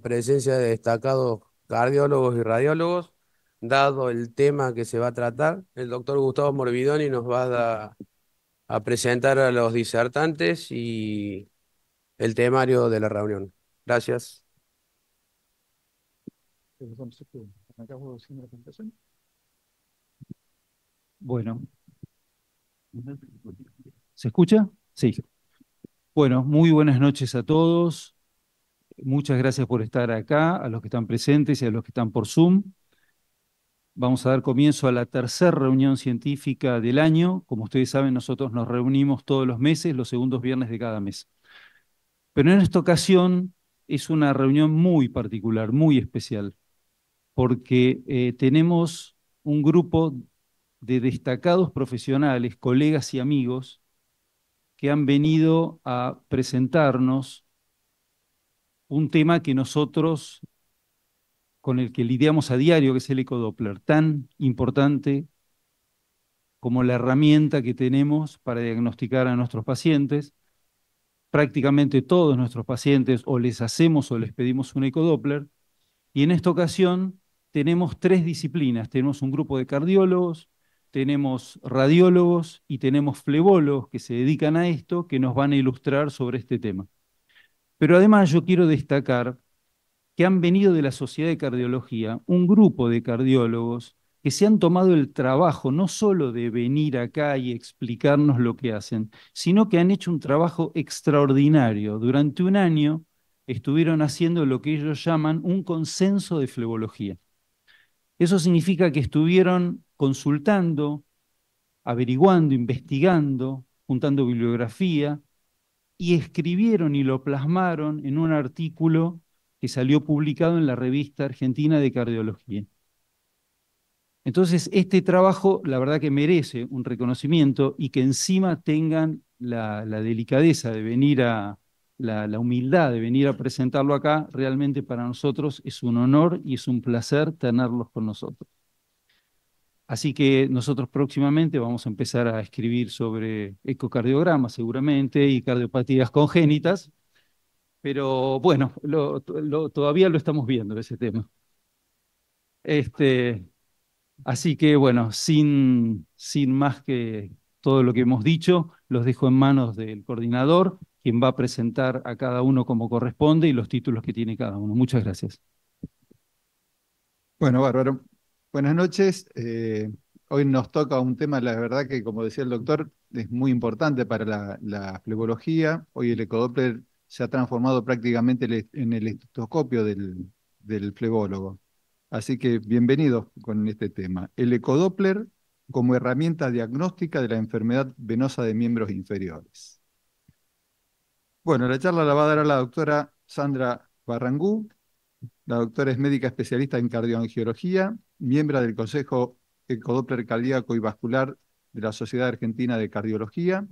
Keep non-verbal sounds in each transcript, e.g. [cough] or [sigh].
presencia de destacados cardiólogos y radiólogos. Dado el tema que se va a tratar, el doctor Gustavo Morbidoni nos va a, a presentar a los disertantes y el temario de la reunión. Gracias. Bueno. ¿Se escucha? Sí. Bueno, muy buenas noches a todos. Muchas gracias por estar acá, a los que están presentes y a los que están por Zoom. Vamos a dar comienzo a la tercera reunión científica del año. Como ustedes saben, nosotros nos reunimos todos los meses, los segundos viernes de cada mes. Pero en esta ocasión es una reunión muy particular, muy especial, porque eh, tenemos un grupo de destacados profesionales, colegas y amigos que han venido a presentarnos un tema que nosotros, con el que lidiamos a diario, que es el ecodoppler, tan importante como la herramienta que tenemos para diagnosticar a nuestros pacientes. Prácticamente todos nuestros pacientes o les hacemos o les pedimos un ecodoppler. Y en esta ocasión tenemos tres disciplinas. Tenemos un grupo de cardiólogos, tenemos radiólogos y tenemos flebólogos que se dedican a esto, que nos van a ilustrar sobre este tema. Pero además yo quiero destacar que han venido de la Sociedad de Cardiología un grupo de cardiólogos que se han tomado el trabajo no solo de venir acá y explicarnos lo que hacen, sino que han hecho un trabajo extraordinario. Durante un año estuvieron haciendo lo que ellos llaman un consenso de flebología. Eso significa que estuvieron consultando, averiguando, investigando, juntando bibliografía, y escribieron y lo plasmaron en un artículo que salió publicado en la revista argentina de cardiología. Entonces, este trabajo, la verdad que merece un reconocimiento y que encima tengan la, delicadeza de venir a, la, humildad de venir a presentarlo acá, realmente para nosotros es un honor y es un placer tenerlos con nosotros. Así que nosotros próximamente vamos a empezar a escribir sobre ecocardiogramas seguramente y cardiopatías congénitas, pero bueno, todavía lo estamos viendo ese tema. Este, así que bueno, sin, sin más que todo lo que hemos dicho, los dejo en manos del coordinador, quien va a presentar a cada uno como corresponde y los títulos que tiene cada uno. Muchas gracias. Bueno, Bárbaro. Buenas noches. Eh, hoy nos toca un tema, la verdad que como decía el doctor, es muy importante para la, flebología. Hoy el ecodoppler se ha transformado prácticamente en el estetoscopio del, flebólogo. Así que bienvenidos con este tema. El ecodoppler como herramienta diagnóstica de la enfermedad venosa de miembros inferiores. Bueno, la charla la va a dar a la doctora Sandra Barrangú. La doctora es médica especialista en cardioangiología, miembro del Consejo Ecodoppler Cardíaco y Vascular de la Sociedad Argentina de Cardiología,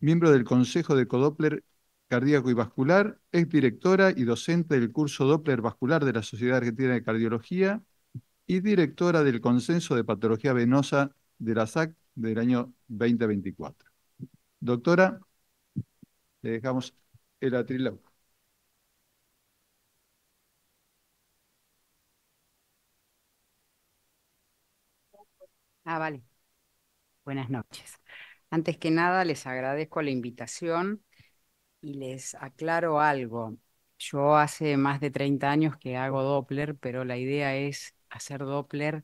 miembro del Consejo de Ecodoppler Cardíaco y Vascular, directora y docente del curso Doppler Vascular de la Sociedad Argentina de Cardiología y directora del Consenso de Patología Venosa de la SAC del año 2024. Doctora, le dejamos el atril Ah, vale. Buenas noches. Antes que nada, les agradezco la invitación y les aclaro algo. Yo hace más de 30 años que hago Doppler, pero la idea es hacer Doppler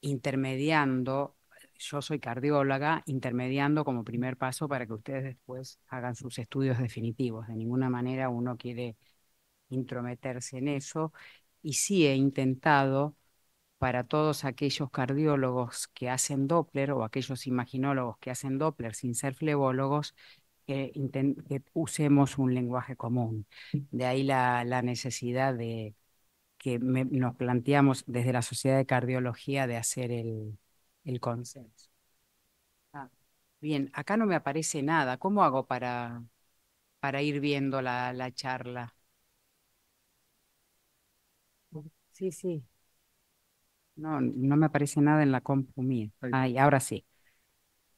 intermediando. Yo soy cardióloga, intermediando como primer paso para que ustedes después hagan sus estudios definitivos. De ninguna manera uno quiere intrometerse en eso. Y sí he intentado para todos aquellos cardiólogos que hacen Doppler o aquellos imaginólogos que hacen Doppler sin ser flebólogos, que, usemos un lenguaje común. De ahí la, necesidad de que nos planteamos desde la Sociedad de Cardiología de hacer el, consenso. Ah, bien, acá no me aparece nada. ¿Cómo hago para, para ir viendo la charla? Sí, sí. No, no me aparece nada en la compu mía. ahora sí.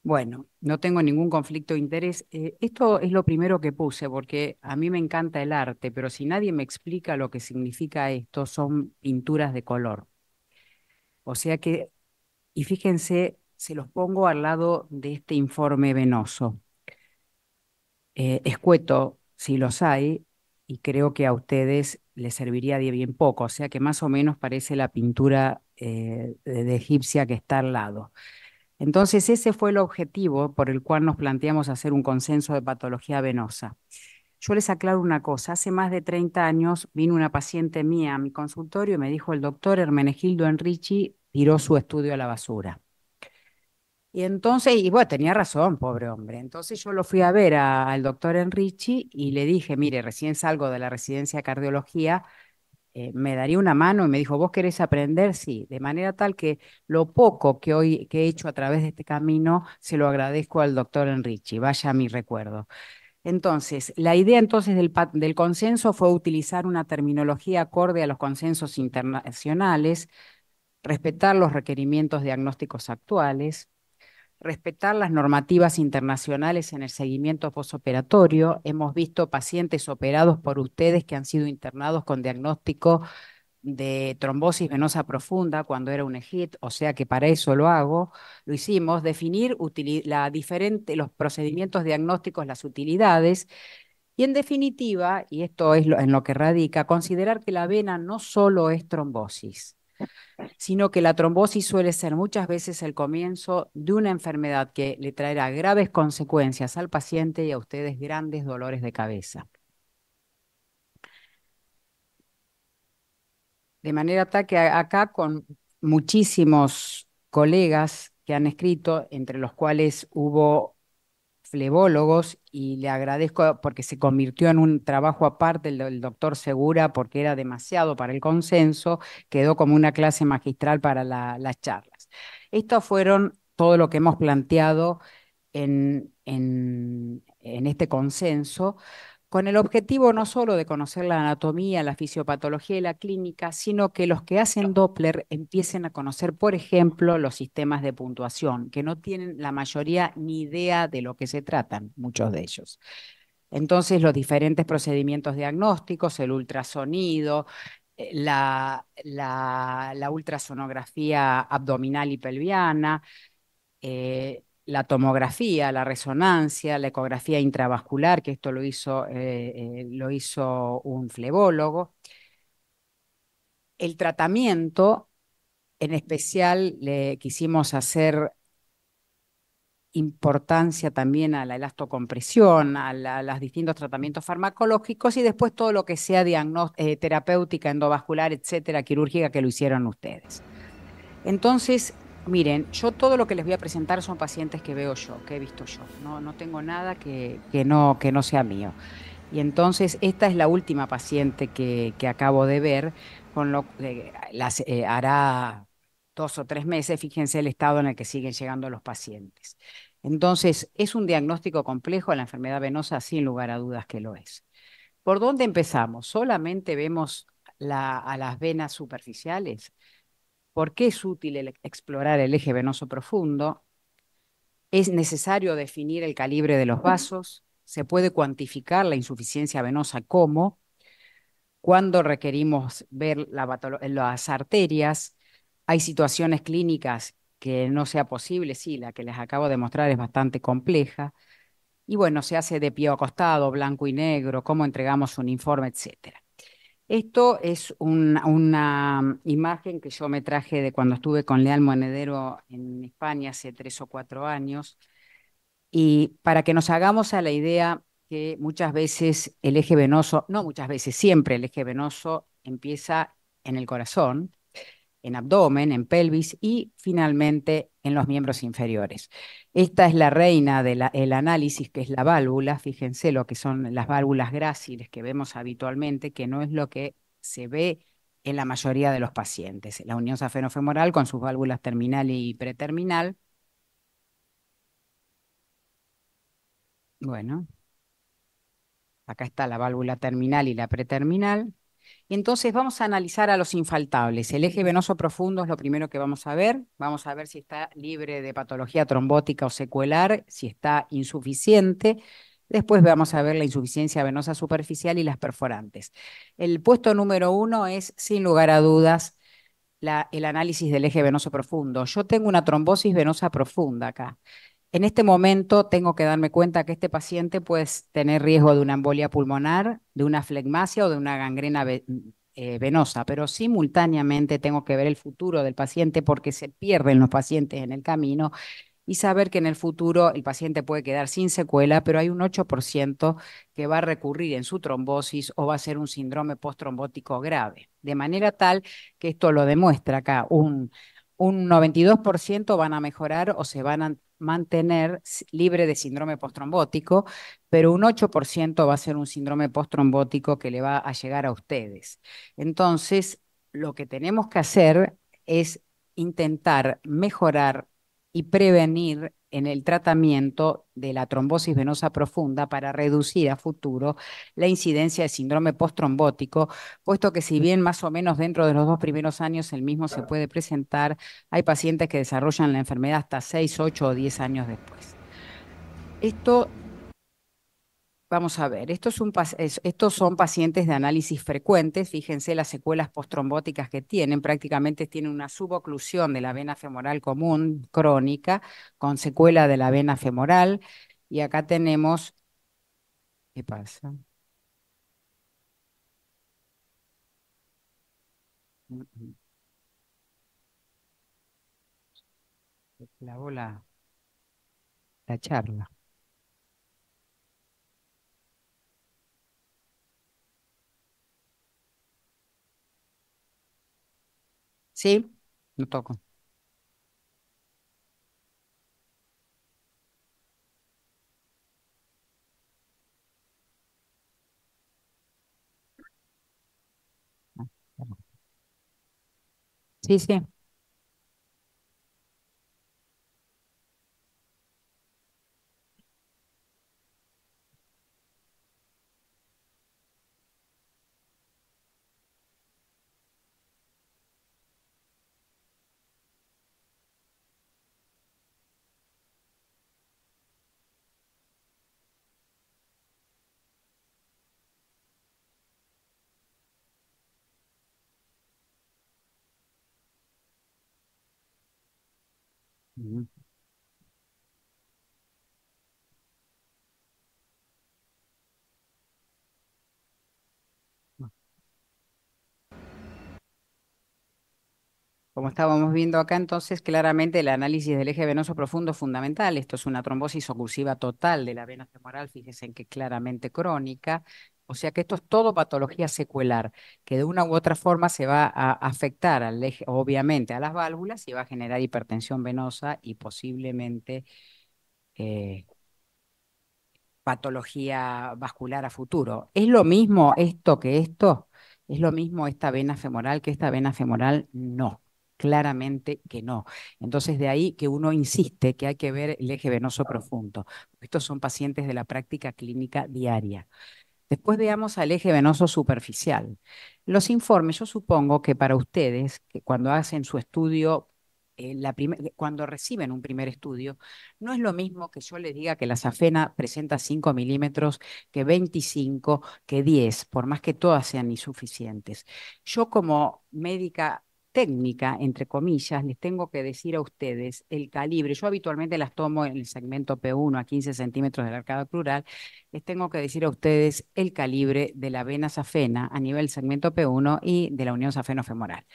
Bueno, no tengo ningún conflicto de interés. Eh, esto es lo primero que puse, porque a mí me encanta el arte, pero si nadie me explica lo que significa esto, son pinturas de color. O sea que, y fíjense, se los pongo al lado de este informe venoso. Eh, escueto, si los hay, y creo que a ustedes les serviría de bien poco, o sea que más o menos parece la pintura eh, de, de egipcia que está al lado. Entonces ese fue el objetivo por el cual nos planteamos hacer un consenso de patología venosa. Yo les aclaro una cosa, hace más de 30 años vino una paciente mía a mi consultorio y me dijo el doctor Hermenegildo Enrichi tiró su estudio a la basura. Y entonces, y bueno, tenía razón, pobre hombre. Entonces yo lo fui a ver al doctor Enrichi y le dije, mire, recién salgo de la residencia de cardiología, eh, me daría una mano y me dijo, ¿vos querés aprender? Sí, de manera tal que lo poco que hoy que he hecho a través de este camino se lo agradezco al doctor Enrichi, vaya mi recuerdo. Entonces, la idea entonces del consenso fue utilizar una terminología acorde a los consensos internacionales, respetar los requerimientos diagnósticos actuales, respetar las normativas internacionales en el seguimiento posoperatorio. Hemos visto pacientes operados por ustedes que han sido internados con diagnóstico de trombosis venosa profunda cuando era un EGIT, o sea que para eso lo hago, lo hicimos, definir la diferente, los procedimientos diagnósticos, las utilidades, y en definitiva, y esto es en lo que radica, considerar que la vena no solo es trombosis, sino que la trombosis suele ser muchas veces el comienzo de una enfermedad que le traerá graves consecuencias al paciente y a ustedes grandes dolores de cabeza. De manera tal que acá con muchísimos colegas que han escrito, entre los cuales hubo y le agradezco porque se convirtió en un trabajo aparte el, doctor Segura porque era demasiado para el consenso, quedó como una clase magistral para las charlas. Estos fueron todo lo que hemos planteado en, en este consenso con el objetivo no solo de conocer la anatomía, la fisiopatología y la clínica, sino que los que hacen Doppler empiecen a conocer, por ejemplo, los sistemas de puntuación, que no tienen la mayoría ni idea de lo que se tratan, muchos de ellos. Entonces, los diferentes procedimientos diagnósticos, el ultrasonido, eh, la, ultrasonografía abdominal y pelviana, eh, la tomografía, la resonancia, la ecografía intravascular, que esto lo hizo, eh, eh, lo hizo un flebólogo. El tratamiento, en especial, le quisimos hacer importancia también a la elastocompresión, a, los distintos tratamientos farmacológicos y después todo lo que sea eh, terapéutica, endovascular, etcétera, quirúrgica que lo hicieron ustedes. Entonces, Miren, yo todo lo que les voy a presentar son pacientes que veo yo, que he visto yo. No, tengo nada que, no, que no sea mío. Y entonces esta es la última paciente que, acabo de ver, con lo eh, eh, hará dos o tres meses, fíjense el estado en el que siguen llegando los pacientes. Entonces, es un diagnóstico complejo, la enfermedad venosa sin lugar a dudas que lo es. ¿Por dónde empezamos? ¿Solamente vemos a las venas superficiales? por qué es útil explorar el eje venoso profundo, es necesario definir el calibre de los vasos, se puede cuantificar la insuficiencia venosa cómo, cuando requerimos ver las arterias, hay situaciones clínicas que no sea posible, sí, la que les acabo de mostrar es bastante compleja, y bueno, se hace de pie acostado, blanco y negro, cómo entregamos un informe, etcétera. Esto es una imagen que yo me traje de cuando estuve con Leal Monedero en España hace tres o cuatro años. Y para que nos hagamos a la idea que muchas veces el eje venoso, no muchas veces, siempre el eje venoso empieza en el corazón, en abdomen, en pelvis y finalmente en los miembros inferiores. Esta es la reina del análisis, que es la válvula. Fíjense lo que son las válvulas gráciles que vemos habitualmente, que no es lo que se ve en la mayoría de los pacientes. La unión safenofemoral con sus válvulas terminal y preterminal. Bueno, acá está la válvula terminal y la preterminal. Entonces vamos a analizar a los infaltables. El eje venoso profundo es lo primero que vamos a ver. Vamos a ver si está libre de patología trombótica o secuelar, si está insuficiente. Después vamos a ver la insuficiencia venosa superficial y las perforantes. El puesto número uno es, sin lugar a dudas, el análisis del eje venoso profundo. Yo tengo una trombosis venosa profunda acá. En este momento tengo que darme cuenta que este paciente puede tener riesgo de una embolia pulmonar, de una flegmasia o de una gangrena eh, venosa, pero simultáneamente tengo que ver el futuro del paciente porque se pierden los pacientes en el camino y saber que en el futuro el paciente puede quedar sin secuela, pero hay un 8% que va a recurrir en su trombosis o va a ser un síndrome post-trombótico grave. De manera tal que esto lo demuestra acá, un, un 92% van a mejorar o se van a mantener libre de síndrome postrombótico, pero un 8% va a ser un síndrome postrombótico que le va a llegar a ustedes. Entonces, lo que tenemos que hacer es intentar mejorar y prevenir en el tratamiento de la trombosis venosa profunda para reducir a futuro la incidencia de síndrome postrombótico, puesto que si bien más o menos dentro de los dos primeros años el mismo se puede presentar, hay pacientes que desarrollan la enfermedad hasta 6, 8 o 10 años después. Esto Vamos a ver, estos son, pacientes de análisis frecuentes, fíjense las secuelas postrombóticas que tienen, prácticamente tienen una suboclusión de la vena femoral común crónica con secuela de la vena femoral. Y acá tenemos, ¿qué pasa? Mm, mm. La bola, la charla. Sí, no toco. Sí, sí. Como estábamos viendo acá, entonces claramente el análisis del eje venoso profundo es fundamental. Esto es una trombosis ocursiva total de la vena femoral, fíjense en que claramente crónica, o sea que esto es todo patología secular que de una u otra forma se va a afectar al obviamente a las válvulas y va a generar hipertensión venosa y posiblemente eh, patología vascular a futuro. ¿Es lo mismo esto que esto? ¿Es lo mismo esta vena femoral que esta vena femoral? No claramente que no. Entonces, de ahí que uno insiste que hay que ver el eje venoso profundo. Estos son pacientes de la práctica clínica diaria. Después veamos al eje venoso superficial. Los informes, yo supongo que para ustedes, que cuando hacen su estudio, eh, eh, cuando reciben un primer estudio, no es lo mismo que yo les diga que la safena presenta 5 milímetros, que 25, que 10, por más que todas sean insuficientes. Yo como médica técnica, entre comillas, les tengo que decir a ustedes el calibre. Yo habitualmente las tomo en el segmento P1 a 15 centímetros del arcado plural. Les tengo que decir a ustedes el calibre de la vena safena a nivel segmento P1 y de la unión femoral.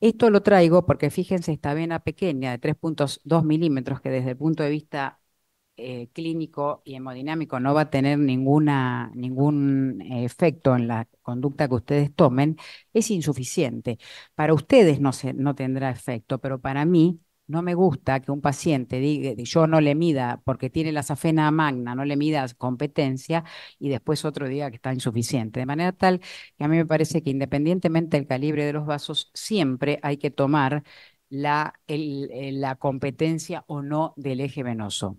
Esto lo traigo porque fíjense esta vena pequeña de 3.2 milímetros que desde el punto de vista eh, clínico y hemodinámico no va a tener ninguna, ningún eh, efecto en la conducta que ustedes tomen, es insuficiente. Para ustedes no, no tendrá efecto, pero para mí no me gusta que un paciente diga, yo no le mida porque tiene la safena magna, no le mida competencia y después otro diga que está insuficiente. De manera tal que a mí me parece que independientemente del calibre de los vasos, siempre hay que tomar la, eh, la competencia o no del eje venoso.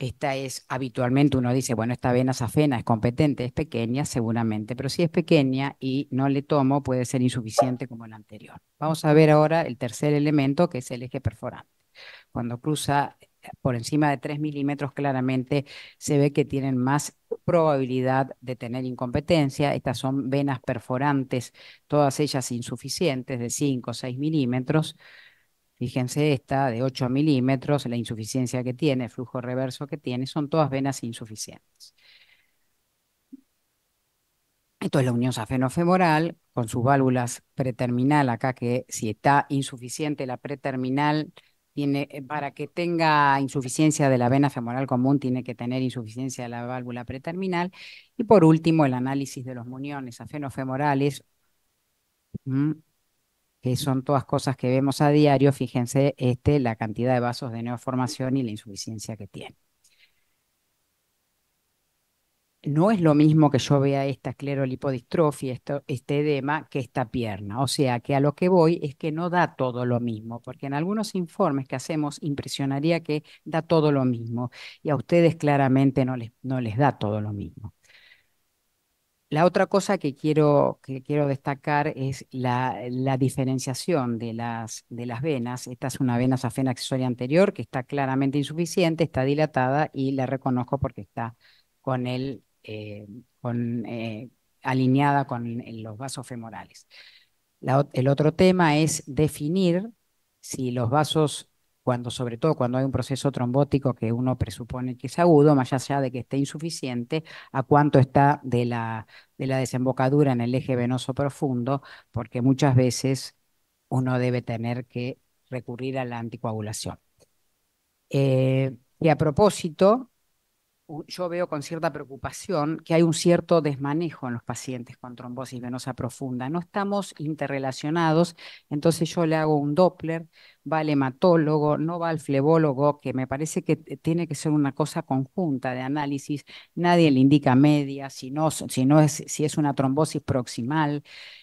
Esta es habitualmente, uno dice, bueno, esta vena safena es competente, es pequeña seguramente, pero si es pequeña y no le tomo, puede ser insuficiente como la anterior. Vamos a ver ahora el tercer elemento, que es el eje perforante. Cuando cruza eh, por encima de 3 milímetros, claramente se ve que tienen más probabilidad de tener incompetencia. Estas son venas perforantes, todas ellas insuficientes, de 5 o 6 milímetros. Fíjense esta de 8 milímetros, la insuficiencia que tiene, el flujo reverso que tiene, son todas venas insuficientes. Esto es la unión safenofemoral con sus válvulas preterminal acá, que si está insuficiente la preterminal, tiene, eh, para que tenga insuficiencia de la vena femoral común, tiene que tener insuficiencia de la válvula preterminal. Y por último, el análisis de los muñones safenofemorales que son todas cosas que vemos a diario, fíjense este, la cantidad de vasos de neoformación y la insuficiencia que tiene. No es lo mismo que yo vea esta esclerolipodistrofia, este edema, que esta pierna. O sea que a lo que voy es que no da todo lo mismo, porque en algunos informes que hacemos impresionaría que da todo lo mismo y a ustedes claramente no no les da todo lo mismo. La otra cosa que quiero, que quiero destacar es la, diferenciación de las, venas. Esta es una vena safena accesoria anterior que está claramente insuficiente, está dilatada y la reconozco porque está con eh, con, eh, alineada con los vasos femorales. el otro tema es definir si los vasos cuando, sobre todo cuando hay un proceso trombótico que uno presupone que es agudo, más allá de que esté insuficiente, a cuánto está de la, de la desembocadura en el eje venoso profundo, porque muchas veces uno debe tener que recurrir a la anticoagulación. Eh, y a propósito, yo veo con cierta preocupación que hay un cierto desmanejo en los pacientes con trombosis venosa profunda. No estamos interrelacionados, entonces yo le hago un Doppler, va al hematólogo, no va al flebólogo, que me parece que tiene que ser una cosa conjunta de análisis. Nadie le indica media, si no, es, si es una trombosis proximal.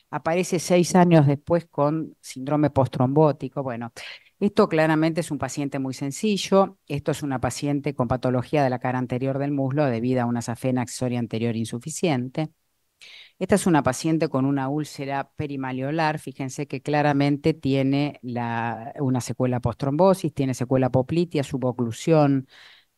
Aparece seis años después con síndrome postrombótico. Bueno, esto claramente es un paciente muy sencillo. Esto es una paciente con patología de la cara anterior del muslo debido a una safena accesoria anterior insuficiente. Esta es una paciente con una úlcera perimaleolar. Fíjense que claramente tiene una secuela postrombosis, tiene secuela poplitea, suboclusión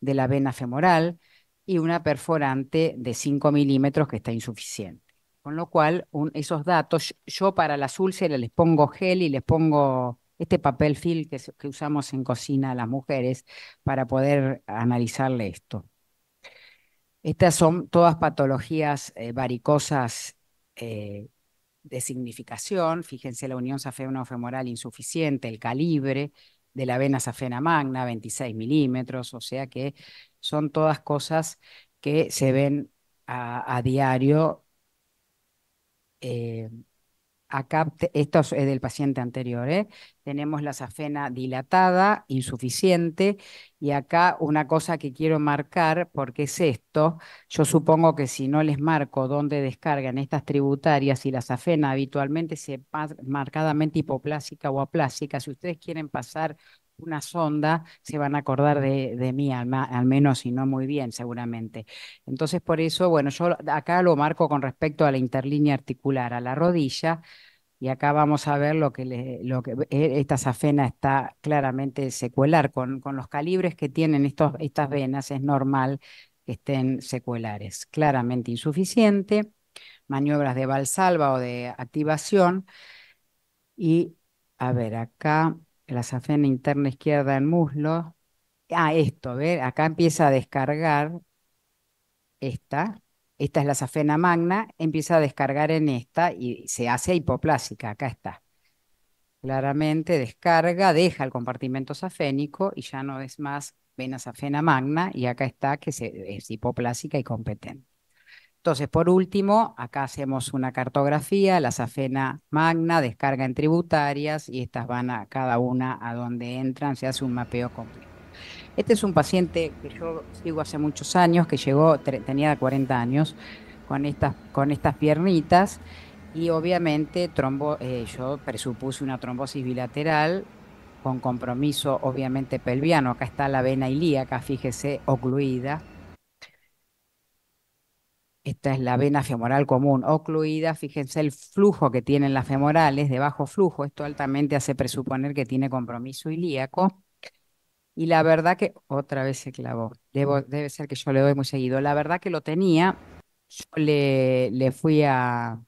de la vena femoral y una perforante de 5 milímetros que está insuficiente. Con lo cual, esos datos, yo para las úlceras les pongo gel y les pongo este papel film que, usamos en cocina las mujeres para poder analizarle esto. Estas son todas patologías eh, varicosas eh, de significación. Fíjense la unión safeno-femoral insuficiente, el calibre de la vena safena magna, 26 milímetros, o sea que son todas cosas que se ven a, diario eh, acá, esto es del paciente anterior, ¿eh? tenemos la safena dilatada, insuficiente, y acá una cosa que quiero marcar, porque es esto, yo supongo que si no les marco dónde descargan estas tributarias y la safena habitualmente se marcadamente hipoplásica o aplásica, si ustedes quieren pasar una sonda, se van a acordar de, mí, al, menos, y no muy bien, seguramente. Entonces, por eso, bueno, yo acá lo marco con respecto a la interlínea articular, a la rodilla, y acá vamos a ver lo que, lo que e, esta safena está claramente secuelar, con, con los calibres que tienen estos, estas venas, es normal que estén secuelares, claramente insuficiente, maniobras de valsalva o de activación, y a ver, acá la safena interna izquierda en muslo. Ah, esto, ver, acá empieza a descargar esta, esta es la safena magna, empieza a descargar en esta y se hace hipoplásica, acá está. Claramente descarga, deja el compartimento safénico y ya no es más vena safena magna y acá está que se, es hipoplásica y competente. Entonces, por último, acá hacemos una cartografía, la safena magna, descarga en tributarias y estas van a cada una a donde entran, se hace un mapeo completo. Este es un paciente que yo sigo hace muchos años, que llegó, tenía 40 años, con estas, con estas piernitas y obviamente trombo, eh, yo presupuse una trombosis bilateral con compromiso obviamente pelviano, acá está la vena ilíaca, fíjese, ocluida esta es la vena femoral común ocluida, fíjense el flujo que tienen las femorales de bajo flujo, esto altamente hace presuponer que tiene compromiso ilíaco. Y la verdad que otra vez se clavó, Debo, debe ser que yo le doy muy seguido, la verdad que lo tenía, yo le, le fui a,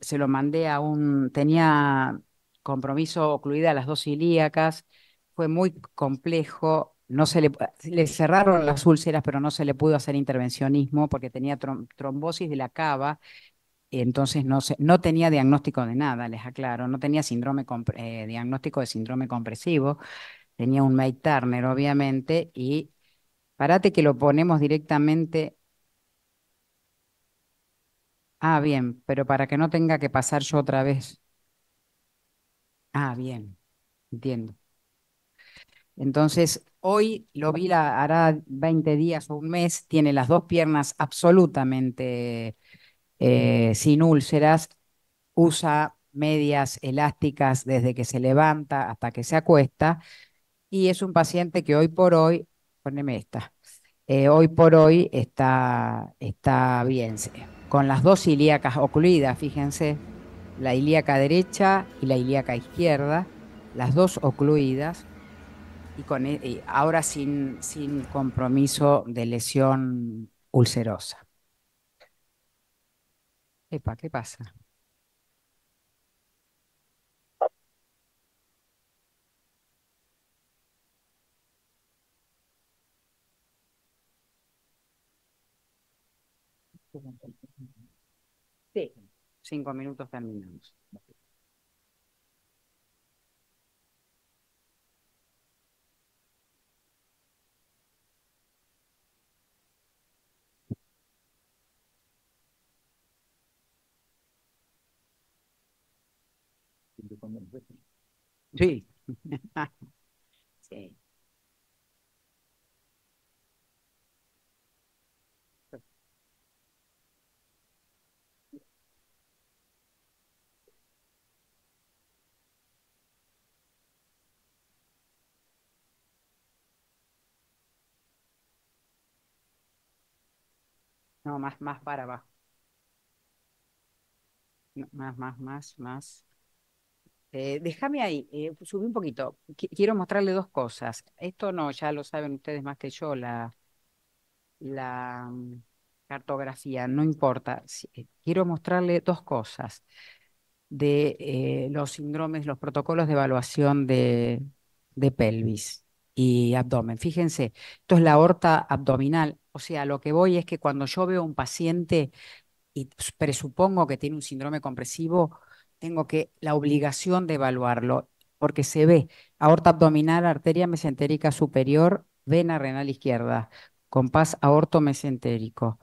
se lo mandé a un, tenía compromiso ocluida a las dos ilíacas, fue muy complejo, no se ah, le, cerraron las úlceras, pero no se le pudo hacer intervencionismo porque tenía trombosis de la cava, entonces no, no tenía diagnóstico de nada, les aclaro, no tenía síndrome eh, diagnóstico de síndrome compresivo, tenía un May Turner, obviamente, y parate que lo ponemos directamente. Ah, bien, pero para que no tenga que pasar yo otra vez. Ah, bien, entiendo. Entonces, Hoy lo vi, hará 20 días o un mes, tiene las dos piernas absolutamente eh, sin úlceras, usa medias elásticas desde que se levanta hasta que se acuesta y es un paciente que hoy por hoy, poneme esta, eh, hoy por hoy está, está bien, con las dos ilíacas ocluidas, fíjense, la ilíaca derecha y la ilíaca izquierda, las dos ocluidas y, con, e, ahora sin, sin compromiso de lesión ulcerosa. Epa, ¿qué pasa? Sí. Cinco minutos terminamos. [laughs] Sí. No, más, más para abajo. más, más, más, más. Eh, déjame ahí, eh, subí un poquito. quiero mostrarle dos cosas. Esto no, ya lo saben ustedes más que yo, la, mm, cartografía, no importa. Eh, quiero mostrarle dos cosas de los síndromes, los protocolos de evaluación de, de pelvis y abdomen. Fíjense, esto es la aorta abdominal. O sea, lo que voy es que cuando yo veo un paciente y pues, presupongo que tiene un síndrome compresivo, tengo que la obligación de evaluarlo porque se ve aorta abdominal, arteria mesentérica superior, vena renal izquierda, compás aorto mesentérico.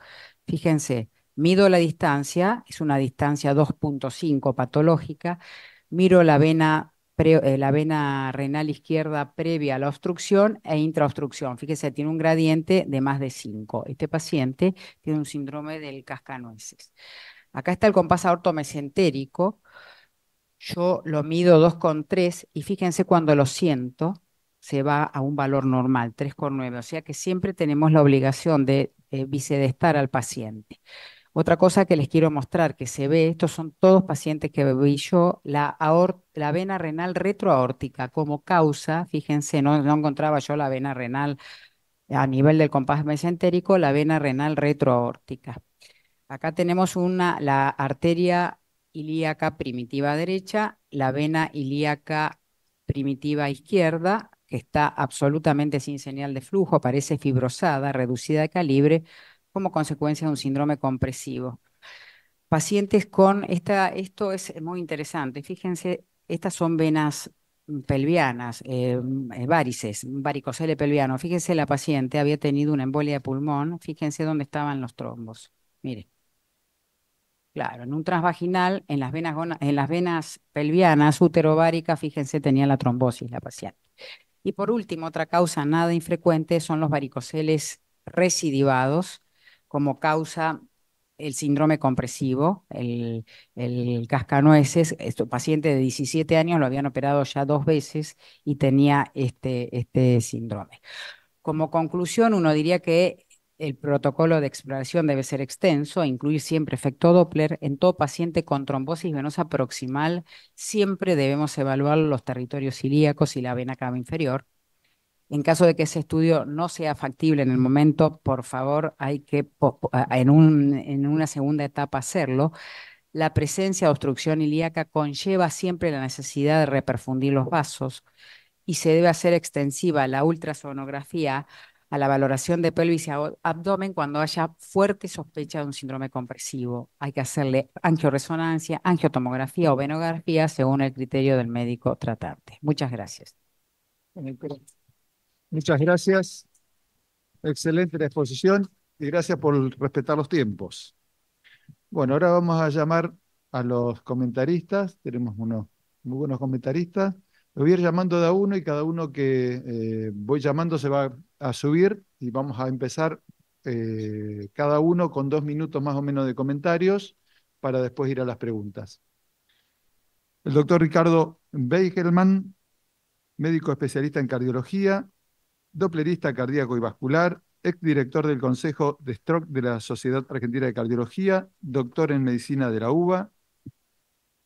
Fíjense, mido la distancia, es una distancia 2.5 patológica, miro la vena, eh, la vena renal izquierda previa a la obstrucción e intraobstrucción. Fíjense, tiene un gradiente de más de 5. Este paciente tiene un síndrome del cascanueces. Acá está el compás aorto mesentérico, yo lo mido 2,3 y fíjense cuando lo siento, se va a un valor normal, 3,9. O sea que siempre tenemos la obligación de eh, al paciente. Otra cosa que les quiero mostrar que se ve, estos son todos pacientes que vi yo, la, la vena renal retroaórtica como causa, fíjense, no, no encontraba yo la vena renal a nivel del compás mesentérico, la vena renal retroaórtica. Acá tenemos una, la arteria ilíaca primitiva derecha, la vena ilíaca primitiva izquierda, que está absolutamente sin señal de flujo, aparece fibrosada, reducida de calibre, como consecuencia de un síndrome compresivo. Pacientes con esta, esto es muy interesante, fíjense, estas son venas pelvianas, eh, eh, varices, varicocele pelviano. Fíjense, la paciente había tenido una embolia de pulmón, fíjense dónde estaban los trombos. Mire. Claro, en un transvaginal, en las venas, en las venas pelvianas, fíjense, tenía la trombosis la paciente. Y por último, otra causa nada infrecuente son los varicoceles recidivados como causa el síndrome compresivo, el, el cascanueces. Este paciente de 17 años lo habían operado ya dos veces y tenía este, este síndrome. Como conclusión, uno diría que el protocolo de exploración debe ser extenso e incluir siempre efecto Doppler. En todo paciente con trombosis venosa proximal, siempre debemos evaluar los territorios ilíacos y la vena cava inferior. En caso de que ese estudio no sea factible en el momento, por favor, hay que en, en una segunda etapa hacerlo. La presencia de obstrucción ilíaca conlleva siempre la necesidad de reperfundir los vasos y se debe hacer extensiva la ultrasonografía a la valoración de pelvis y abdomen cuando haya fuerte sospecha de un síndrome compresivo. Hay que hacerle angioresonancia, angiotomografía o venografía según el criterio del médico tratante. Muchas gracias. Muchas gracias. Excelente la exposición y gracias por respetar los tiempos. Bueno, ahora vamos a llamar a los comentaristas. Tenemos unos muy buenos comentaristas. Lo voy a ir llamando de a uno y cada uno que eh, voy llamando se va a subir y vamos a empezar eh, cada uno con dos minutos más o menos de comentarios para después ir a las preguntas. El doctor Ricardo Beigelman, médico especialista en cardiología, doplerista cardíaco y vascular, exdirector del Consejo de Stroke de la Sociedad Argentina de Cardiología, doctor en medicina de la UBA.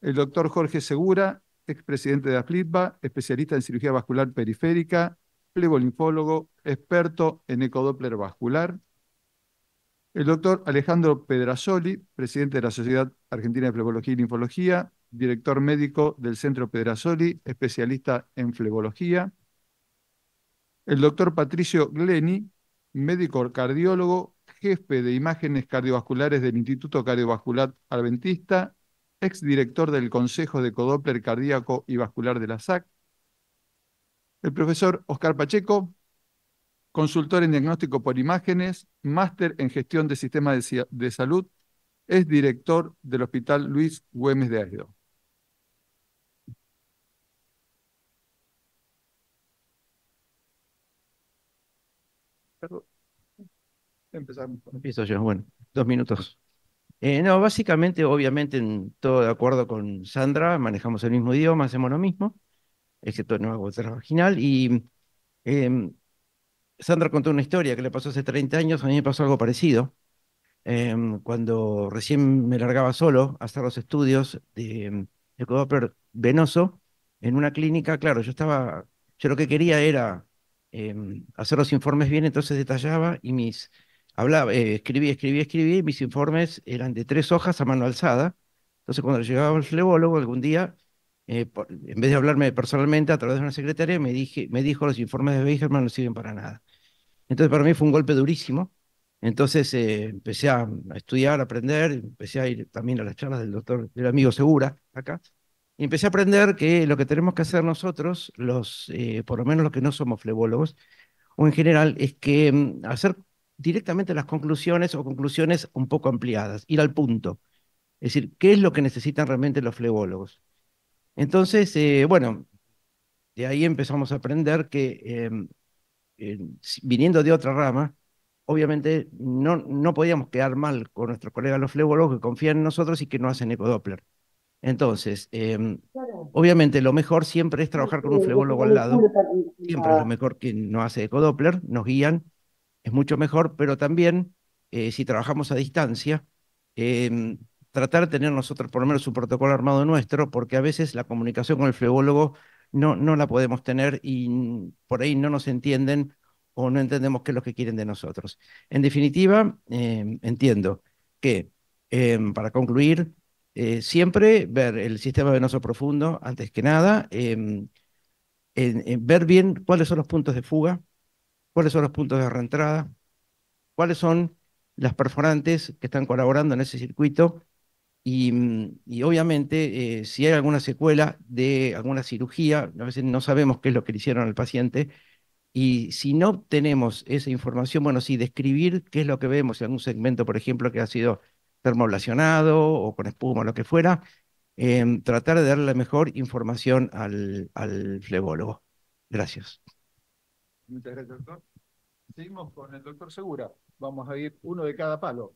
El doctor Jorge Segura, expresidente de AFLIPA, especialista en cirugía vascular periférica, plebolinfólogo, experto en ecodoppler vascular. El doctor Alejandro Pedrasoli, presidente de la Sociedad Argentina de Flebología y Linfología, director médico del Centro Pedrasoli, especialista en flebología. El doctor Patricio Gleni, médico cardiólogo, jefe de imágenes cardiovasculares del Instituto Cardiovascular Adventista exdirector del Consejo de Codoppler Cardíaco y Vascular de la SAC, el profesor Oscar Pacheco, consultor en diagnóstico por imágenes, máster en gestión de sistemas de, salud, es director del Hospital Luis Güemes de Aedo. Empezamos. Empiezo yo, bueno, dos minutos. Eh, no, básicamente, obviamente, en, todo de acuerdo con Sandra, manejamos el mismo idioma, hacemos lo mismo, excepto no hago el original. Y em, Sandra contó una historia que le pasó hace 30 años, a mí me pasó algo parecido. Em, cuando recién me largaba solo a hacer los estudios de, em, de venoso en una clínica, claro, yo estaba, yo lo que quería era hacer los informes bien, entonces detallaba y mis hablaba, eh, escribí, escribí, escribí, y mis informes eran de tres hojas a mano alzada. Entonces, cuando llegaba el flebólogo, algún día, eh, en vez de hablarme personalmente a través de una secretaria, me, dije, me dijo los informes de Beijerman no sirven para nada. Entonces, para mí fue un golpe durísimo. Entonces, eh, empecé a, estudiar, a aprender, empecé a ir también a las charlas del doctor, del amigo Segura, acá. Y empecé a aprender que lo que tenemos que hacer nosotros, los, por lo menos los que no somos flebólogos, o en general, es que mm, hacer directamente las conclusiones o conclusiones un poco ampliadas, ir al punto. Es decir, ¿qué es lo que necesitan realmente los flebólogos? Entonces, eh, bueno, de ahí empezamos a aprender que em, viniendo de otra rama, obviamente no, no podíamos quedar mal con nuestros colegas los flebólogos que confían en nosotros y que no hacen ecodoppler. Entonces, em, obviamente lo mejor siempre es trabajar con un flebólogo al lado. Siempre es lo mejor que no hace ecodoppler, nos guían es mucho mejor, pero también eh, si trabajamos a distancia, em, tratar de tener nosotros por lo menos un protocolo armado nuestro, porque a veces la comunicación con el flebólogo no, no la podemos tener y por ahí no nos entienden o no entendemos qué es lo que quieren de nosotros. En definitiva, em, entiendo que, em, para concluir, eh, siempre ver el sistema venoso profundo, antes que nada, ver bien cuáles son los puntos de fuga, cuáles son los puntos de reentrada, cuáles son las perforantes que están colaborando en ese circuito y, mm, obviamente eh, si hay alguna secuela de alguna cirugía, a veces no sabemos qué es lo que le hicieron al paciente y si no tenemos esa información, bueno, sí, describir qué es lo que vemos en algún segmento, por ejemplo, que ha sido termoablacionado o con espuma o lo que fuera, em, tratar de darle la mejor información al, al flebólogo. Gracias. Muchas gracias, doctor. Seguimos con el doctor Segura. Vamos a ir uno de cada palo.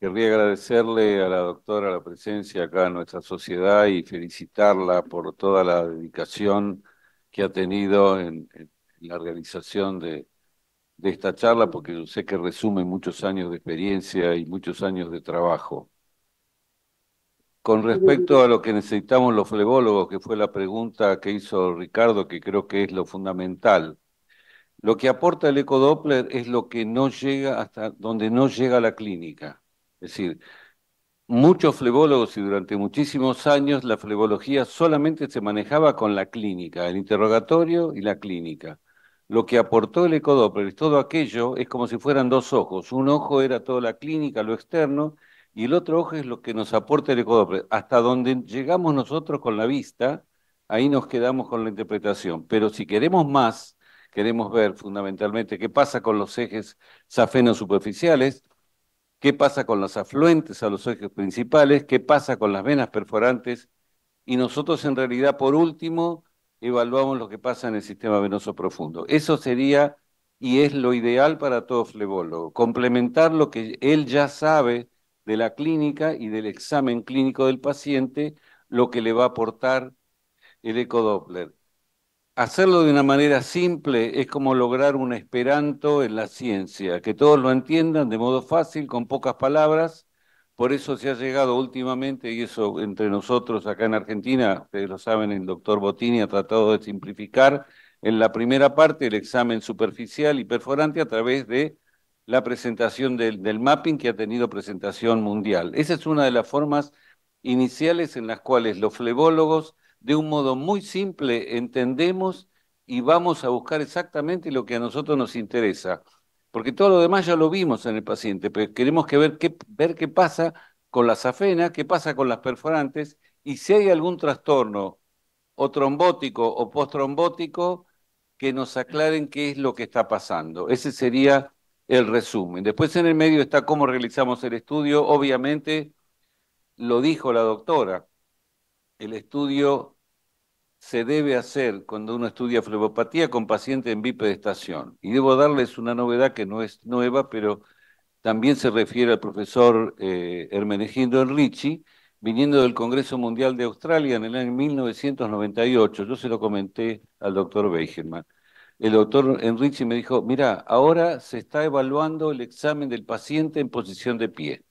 Querría agradecerle a la doctora la presencia acá en nuestra sociedad y felicitarla por toda la dedicación que ha tenido en, la organización de, de esta charla porque sé que resume muchos años de experiencia y muchos años de trabajo. Con respecto a lo que necesitamos los flebólogos, que fue la pregunta que hizo Ricardo, que creo que es lo fundamental, lo que aporta el ecodoppler es lo que no llega hasta donde no llega la clínica. Es decir, muchos flebólogos y durante muchísimos años la flebología solamente se manejaba con la clínica, el interrogatorio y la clínica lo que aportó el ecodoppler, todo aquello es como si fueran dos ojos. Un ojo era toda la clínica, lo externo, y el otro ojo es lo que nos aporta el ecodoppler. Hasta donde llegamos nosotros con la vista, ahí nos quedamos con la interpretación. Pero si queremos más, queremos ver fundamentalmente qué pasa con los ejes safenos superficiales, qué pasa con los afluentes a los ejes principales, qué pasa con las venas perforantes, y nosotros en realidad, por último, evaluamos lo que pasa en el sistema venoso profundo. Eso sería y es lo ideal para todo flebólogo, complementar lo que él ya sabe de la clínica y del examen clínico del paciente, lo que le va a aportar el ecodoppler. Hacerlo de una manera simple es como lograr un esperanto en la ciencia, que todos lo entiendan de modo fácil, con pocas palabras, por eso se ha llegado últimamente, y eso entre nosotros acá en Argentina, ustedes lo saben, el doctor Botini ha tratado de simplificar en la primera parte el examen superficial y perforante a través de la presentación del, del mapping que ha tenido presentación mundial. Esa es una de las formas iniciales en las cuales los flebólogos, de un modo muy simple, entendemos y vamos a buscar exactamente lo que a nosotros nos interesa porque todo lo demás ya lo vimos en el paciente, pero queremos que ver, qué, pasa con las afenas, qué pasa con las perforantes y si hay algún trastorno o trombótico o postrombótico que nos aclaren qué es lo que está pasando. Ese sería el resumen. Después en el medio está cómo realizamos el estudio. Obviamente, lo dijo la doctora, el estudio se debe hacer cuando uno estudia flebopatía con paciente en bipedestación. Y debo darles una novedad que no es nueva, pero también se refiere al profesor eh, Hermenegildo Enrici, viniendo del Congreso Mundial de Australia en el año 1998. Yo se lo comenté al doctor Weigerman. El doctor Enrichi me dijo, mira, ahora se está evaluando el examen del paciente en posición de pie.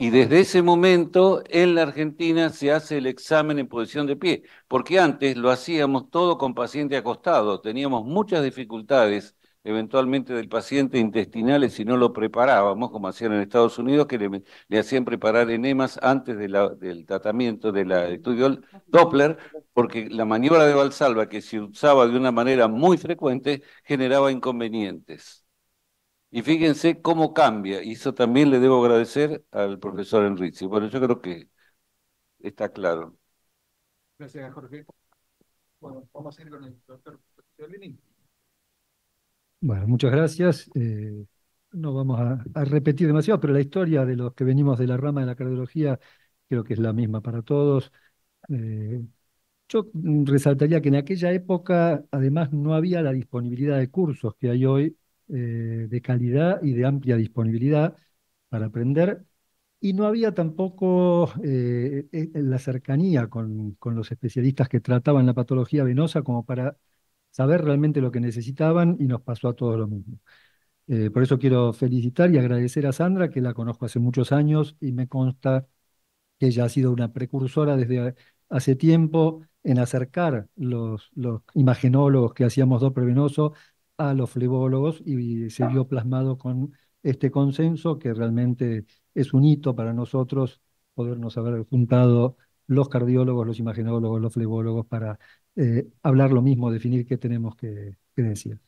Y desde ese momento en la Argentina se hace el examen en posición de pie, porque antes lo hacíamos todo con paciente acostado, teníamos muchas dificultades eventualmente del paciente intestinales si no lo preparábamos, como hacían en Estados Unidos, que le, hacían preparar enemas antes del tratamiento del estudio Doppler, porque la maniobra de Valsalva, que se usaba de una manera muy frecuente, generaba inconvenientes. Y fíjense cómo cambia. Y eso también le debo agradecer al profesor Enrique. Bueno, yo creo que está claro. Gracias, Jorge. Bueno, vamos a ir con el doctor Bueno, muchas gracias. Eh, no vamos a, repetir demasiado, pero la historia de los que venimos de la rama de la cardiología creo que es la misma para todos. Eh, yo resaltaría que en aquella época, además, no había la disponibilidad de cursos que hay hoy eh, de calidad y de amplia disponibilidad para aprender. Y no había tampoco eh, e, e, la cercanía con, los especialistas que trataban la patología venosa como para saber realmente lo que necesitaban y nos pasó a todos lo mismo. Eh, por eso quiero felicitar y agradecer a Sandra, que la conozco hace muchos años y me consta que ella ha sido una precursora desde hace tiempo en acercar los, los imagenólogos que hacíamos Dope venoso a los flebólogos y se vio plasmado con este consenso que realmente es un hito para nosotros podernos haber juntado los cardiólogos, los imaginólogos, los flebólogos para eh, hablar lo mismo, definir qué tenemos que, decir.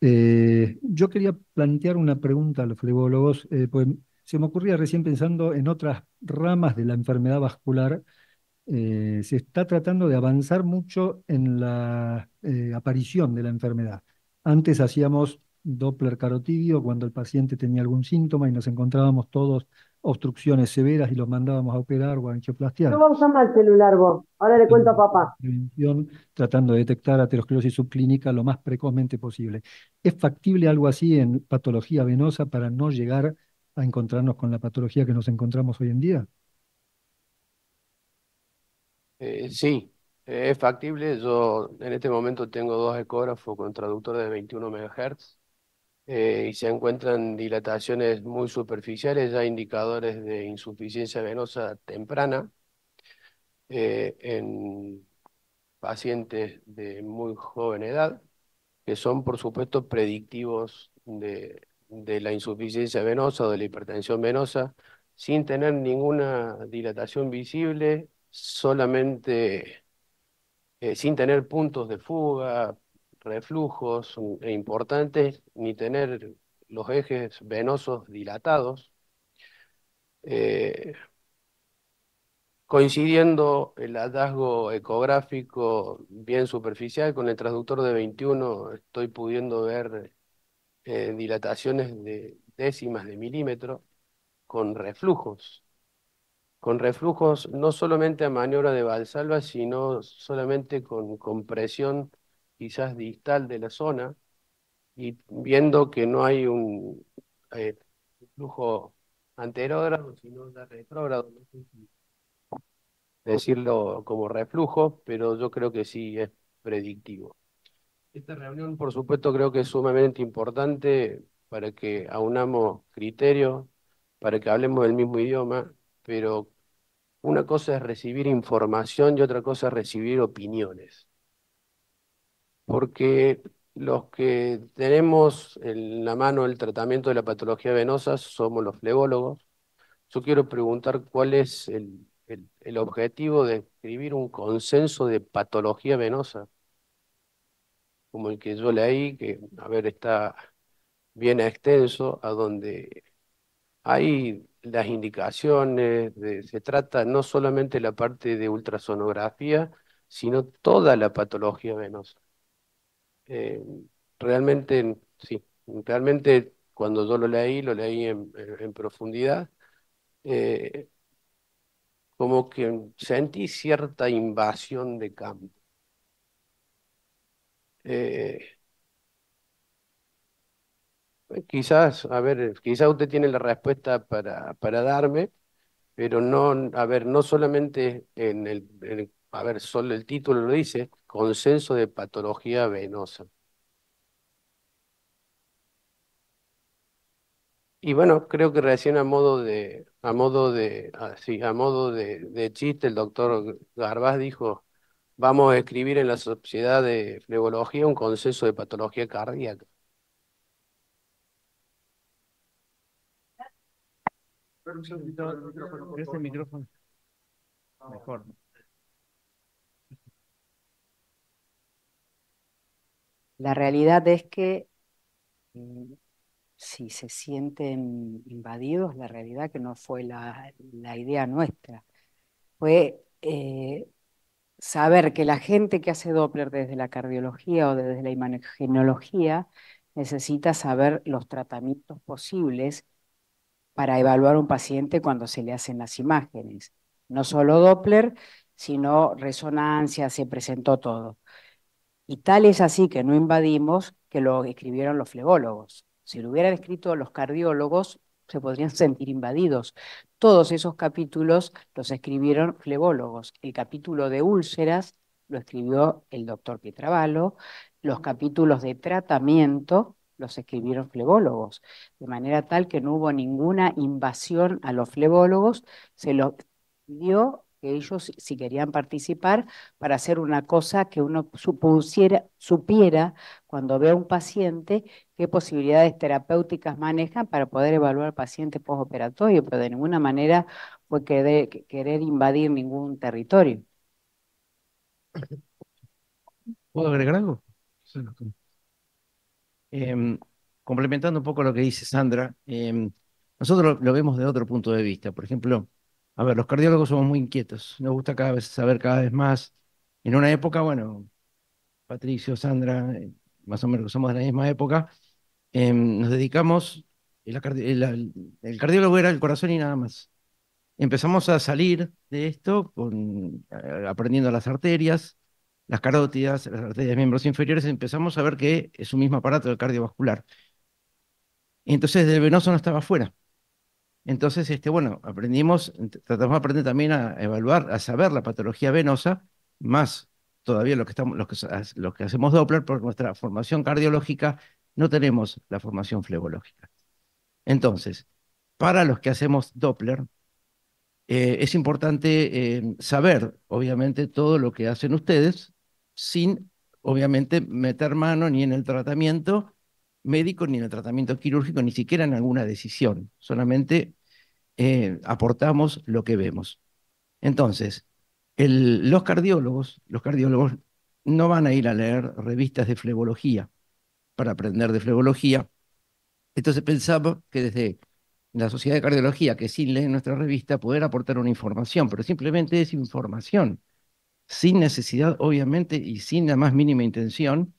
Eh, yo quería plantear una pregunta a los flebólogos, eh, pues se me ocurría recién pensando en otras ramas de la enfermedad vascular, se está tratando de avanzar mucho en la aparición de la enfermedad. Antes hacíamos Doppler carotidio cuando el paciente tenía algún síntoma y nos encontrábamos todos obstrucciones severas y los mandábamos a operar o a angioplastiar. No vamos a mal celular vos, ahora le cuento a papá. tratando de detectar aterosclerosis subclínica lo más precozmente posible. ¿Es factible algo así en patología venosa para no llegar a encontrarnos con la patología que nos encontramos hoy en día? Eh, sí, es factible, yo en este momento tengo dos ecógrafos con traductor de 21 MHz eh, y se encuentran dilataciones muy superficiales, ya indicadores de insuficiencia venosa temprana eh, en pacientes de muy joven edad, que son por supuesto predictivos de la insuficiencia venosa o de la hipertensión venosa, sin tener ninguna dilatación visible, solamente eh, sin tener puntos de fuga, reflujos e importantes, ni tener los ejes venosos dilatados, eh, coincidiendo el hallazgo ecográfico bien superficial con el transductor de 21, estoy pudiendo ver eh, dilataciones de décimas de milímetro con reflujos con reflujos no solamente a maniobra de Valsalva, sino solamente con, compresión quizás distal de la zona, y viendo que no hay un eh, flujo anterógrado, sino de retrógrado, no sé si decirlo como reflujo, pero yo creo que sí es predictivo. Esta reunión, por supuesto, creo que es sumamente importante para que aunamos criterios, para que hablemos del mismo idioma, pero una cosa es recibir información y otra cosa es recibir opiniones. Porque los que tenemos en la mano el tratamiento de la patología venosa somos los flebólogos. Yo quiero preguntar cuál es el, objetivo de escribir un consenso de patología venosa, como el que yo leí, que a ver, está bien extenso, a donde hay las indicaciones, se trata no solamente la parte de ultrasonografía, sino toda la patología venosa. Eh, realmente, sí, realmente cuando yo lo leí, lo leí en, profundidad, eh, como que sentí cierta invasión de campo. Eh, eh, quizás, a ver, eh, quizás usted tiene la respuesta para, para darme, pero no, a ver, no solamente en el, a ver, solo el título lo dice, consenso de patología venosa. Y bueno, creo que recién a modo de, a modo de, así, ah, a modo de, chiste, el doctor Garbás dijo, vamos a escribir en la Sociedad de Flebología un consenso de patología cardíaca. micrófono. Mejor. La realidad es que eh, si se sienten invadidos, la realidad que no fue la, idea nuestra, fue eh, saber que la gente que hace Doppler desde la cardiología o desde la imagenología necesita saber los tratamientos posibles para evaluar un paciente cuando se le hacen las imágenes. No solo Doppler, sino resonancia, se presentó todo. Y tal es así que no invadimos que lo escribieron los flebólogos. Si lo hubieran escrito los cardiólogos, se podrían [laughs] sentir invadidos. Todos esos capítulos los escribieron flebólogos. El capítulo de úlceras lo escribió el doctor Pietravalo. los capítulos de tratamiento los escribieron flebólogos, de manera tal que no hubo ninguna invasión a los flebólogos, se los pidió que ellos, si querían participar, para hacer una cosa que uno supusiera, supiera cuando vea un paciente qué posibilidades terapéuticas manejan para poder evaluar pacientes paciente postoperatorio, pero de ninguna manera fue querer, querer invadir ningún territorio. ¿Puedo agregar algo? Em, complementando un poco lo que dice Sandra, em, nosotros lo, vemos de otro punto de vista. Por ejemplo, a ver, los cardiólogos somos muy inquietos, nos gusta cada vez saber cada vez más. En una época, bueno, Patricio, Sandra, eh, más o menos somos de la misma época, em, nos dedicamos, el, cardiólogo era el corazón y nada más. Empezamos a salir de esto aprendiendo las arterias, las carótidas, las arterias miembros inferiores, empezamos a ver que es un mismo aparato del cardiovascular. Y entonces del venoso no estaba afuera. Entonces, este, bueno, aprendimos, tratamos de aprender también a evaluar, a saber la patología venosa, más todavía lo que, estamos, que, hacemos Doppler, porque nuestra formación cardiológica no tenemos la formación flebológica. Entonces, para los que hacemos Doppler, eh, es importante eh, saber, obviamente, todo lo que hacen ustedes sin, obviamente, meter mano ni en el tratamiento médico, ni en el tratamiento quirúrgico, ni siquiera en alguna decisión. Solamente eh, aportamos lo que vemos. Entonces, los cardiólogos, los cardiólogos no van a ir a leer revistas de flebología para aprender de flebología. Entonces pensamos que desde la Sociedad de Cardiología, que sí leer nuestra revista, poder aportar una información, pero simplemente es información sin necesidad, obviamente, y sin la más mínima intención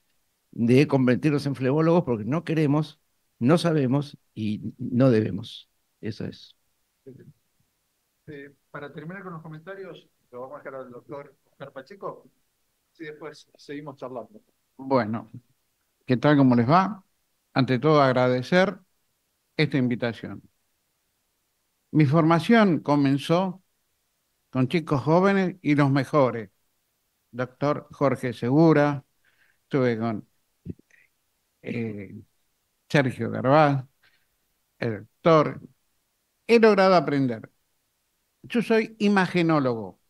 de convertirlos en flebólogos porque no queremos, no sabemos y no debemos. Eso es. para terminar con los comentarios, lo vamos a dejar al doctor Oscar Pacheco. después seguimos charlando. Bueno, ¿qué tal? ¿Cómo les va? Ante todo, agradecer esta invitación. Mi formación comenzó con chicos jóvenes y los mejores, doctor Jorge Segura, estuve con eh, Sergio Garbaz, el doctor. He logrado aprender. Yo soy imagenólogo,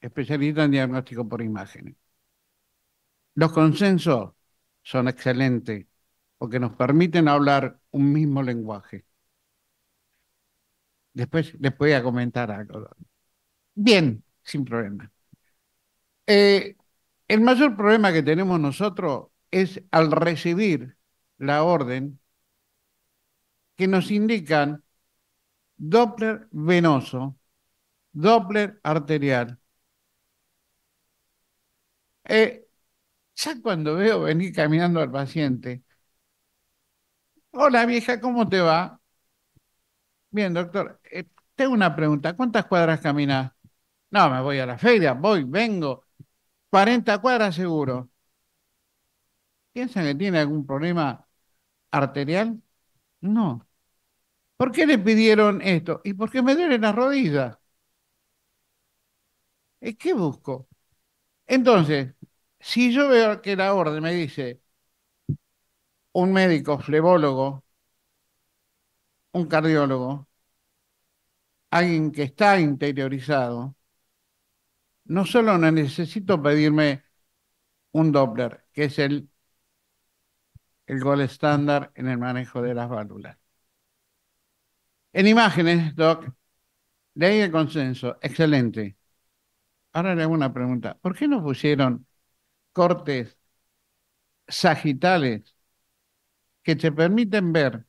especialista en diagnóstico por imágenes. Los consensos son excelentes porque nos permiten hablar un mismo lenguaje. Después les voy a comentar algo. Bien, sin problema. Eh, el mayor problema que tenemos nosotros es al recibir la orden que nos indican Doppler venoso, Doppler arterial. Eh, ya cuando veo venir caminando al paciente, hola vieja, ¿cómo te va? Bien, doctor, eh, tengo una pregunta, ¿cuántas cuadras caminas? No, me voy a la feria, voy, vengo. 40 cuadras seguro. ¿Piensan que tiene algún problema arterial? No. ¿Por qué le pidieron esto? ¿Y por qué me duele la rodilla. ¿Es ¿Qué busco? Entonces, si yo veo que la orden me dice un médico flebólogo, un cardiólogo, alguien que está interiorizado, no solo necesito pedirme un Doppler, que es el, gol estándar en el manejo de las válvulas. En imágenes, Doc, leí el consenso, excelente. Ahora le hago una pregunta. ¿Por qué no pusieron cortes sagitales que te permiten ver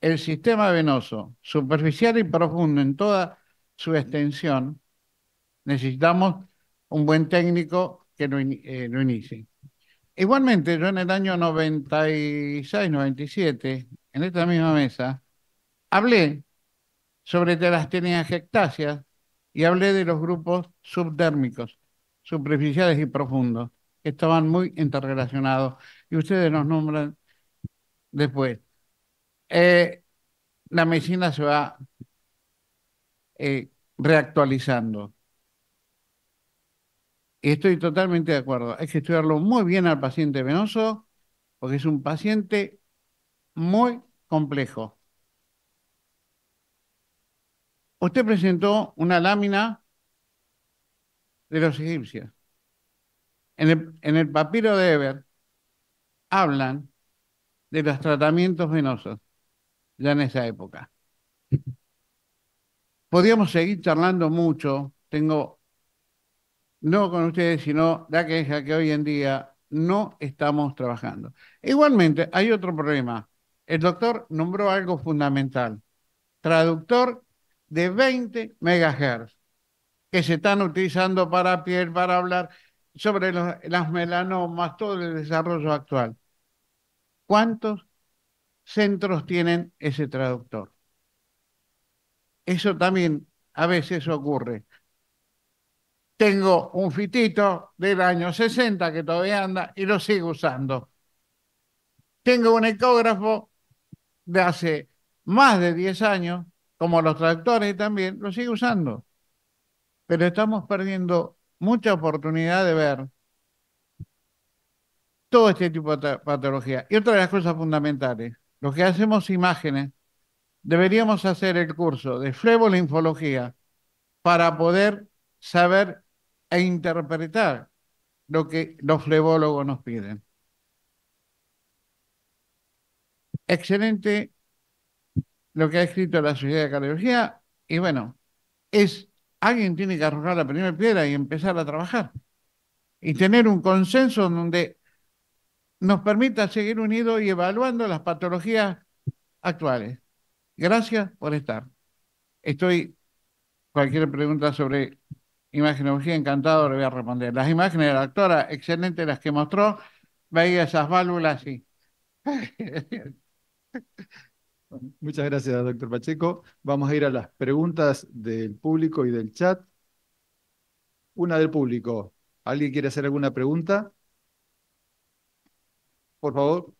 el sistema venoso superficial y profundo en toda su extensión Necesitamos un buen técnico que eh, lo, inicie. Igualmente, yo en el año 96-97, en esta misma mesa, hablé sobre las telangiectasias y hablé de los grupos subdérmicos, superficiales y profundos, que estaban muy interrelacionados. Y ustedes nos nombran después. Eh, la medicina se va eh, reactualizando. Estoy totalmente de acuerdo. Hay que estudiarlo muy bien al paciente venoso porque es un paciente muy complejo. Usted presentó una lámina de los egipcios. En el, papiro de Eber hablan de los tratamientos venosos ya en esa época. [laughs] Podríamos seguir charlando mucho. Tengo no con ustedes, sino la queja que hoy en día no estamos trabajando. Igualmente, hay otro problema. El doctor nombró algo fundamental, traductor de 20 megahertz, que se están utilizando para piel, para hablar sobre las melanomas, todo el desarrollo actual. ¿Cuántos centros tienen ese traductor? Eso también a veces ocurre tengo un fitito del año 60 que todavía anda y lo sigo usando. Tengo un ecógrafo de hace más de 10 años, como los tractores también, lo sigo usando. Pero estamos perdiendo mucha oportunidad de ver todo este tipo de patología. Y otra de las cosas fundamentales, los que hacemos imágenes, deberíamos hacer el curso de flebolinfología para poder saber e interpretar lo que los flebólogos nos piden. Excelente lo que ha escrito la Sociedad de Cardiología y bueno, es alguien tiene que arrojar la primera piedra y empezar a trabajar y tener un consenso donde nos permita seguir unidos y evaluando las patologías actuales. Gracias por estar. Estoy cualquier pregunta sobre imagenología, encantado, le voy a responder. Las imágenes de la doctora, excelente las que mostró, veía esas válvulas y... [laughs] Muchas gracias, doctor Pacheco. Vamos a ir a las preguntas del público y del chat. Una del público. ¿Alguien quiere hacer alguna pregunta? Por favor.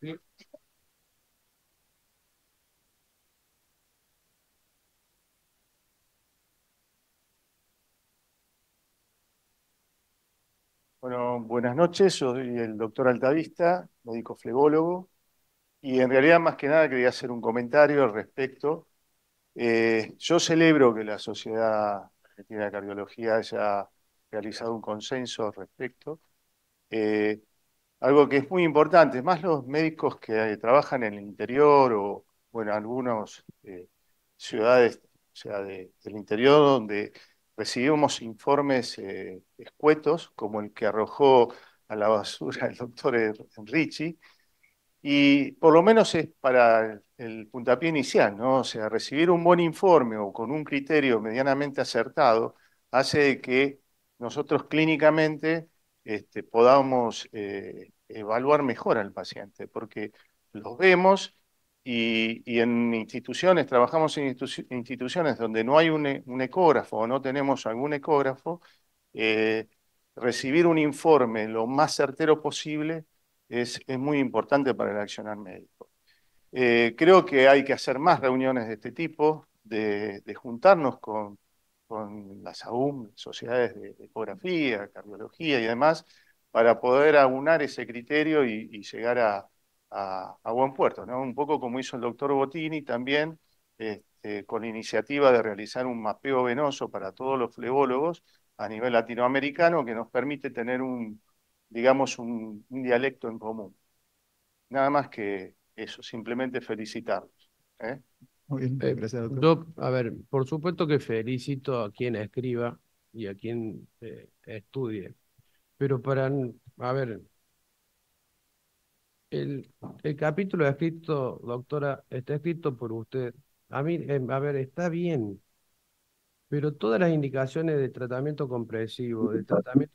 Bueno, buenas noches. soy el doctor Altavista, médico flególogo y en realidad más que nada quería hacer un comentario al respecto. Eh, yo celebro que la Sociedad Argentina de Cardiología haya realizado un consenso al respecto. Eh, algo que es muy importante, más los médicos que eh, trabajan en el interior o, bueno, algunas ciudades, o sea, del interior donde recibimos informes eh, escuetos, como el que arrojó a la basura [laughs] el doctor Enrichi, y por lo menos es para el puntapié inicial, ¿no? O sea, recibir un buen informe o con un criterio medianamente acertado hace que nosotros clínicamente este, podamos eh, evaluar mejor al paciente, porque lo vemos y, en instituciones, trabajamos en instituciones donde no hay e-, un, ecógrafo o no tenemos algún ecógrafo, eh, recibir un informe lo más certero posible es, muy importante para el accionar médico. Eh, creo que hay que hacer más reuniones de este tipo, de, juntarnos con, con las AUM, sociedades de, ecografía, cardiología y demás, para poder aunar ese criterio y llegar a, a, buen puerto, ¿no? Un poco como hizo el doctor Botini también, este, con la iniciativa de realizar un mapeo venoso para todos los flebólogos a nivel latinoamericano que nos permite tener un, digamos, un, dialecto en común. Nada más que eso, simplemente felicitarlos. ¿eh? Muy bien, eh, Yo, a ver, por supuesto que felicito a quien escriba y a quien eh, estudie, pero para, a ver, el, el capítulo escrito, doctora, está escrito por usted. A mí, eh, a ver, está bien, pero todas las indicaciones de tratamiento compresivo, de tratamiento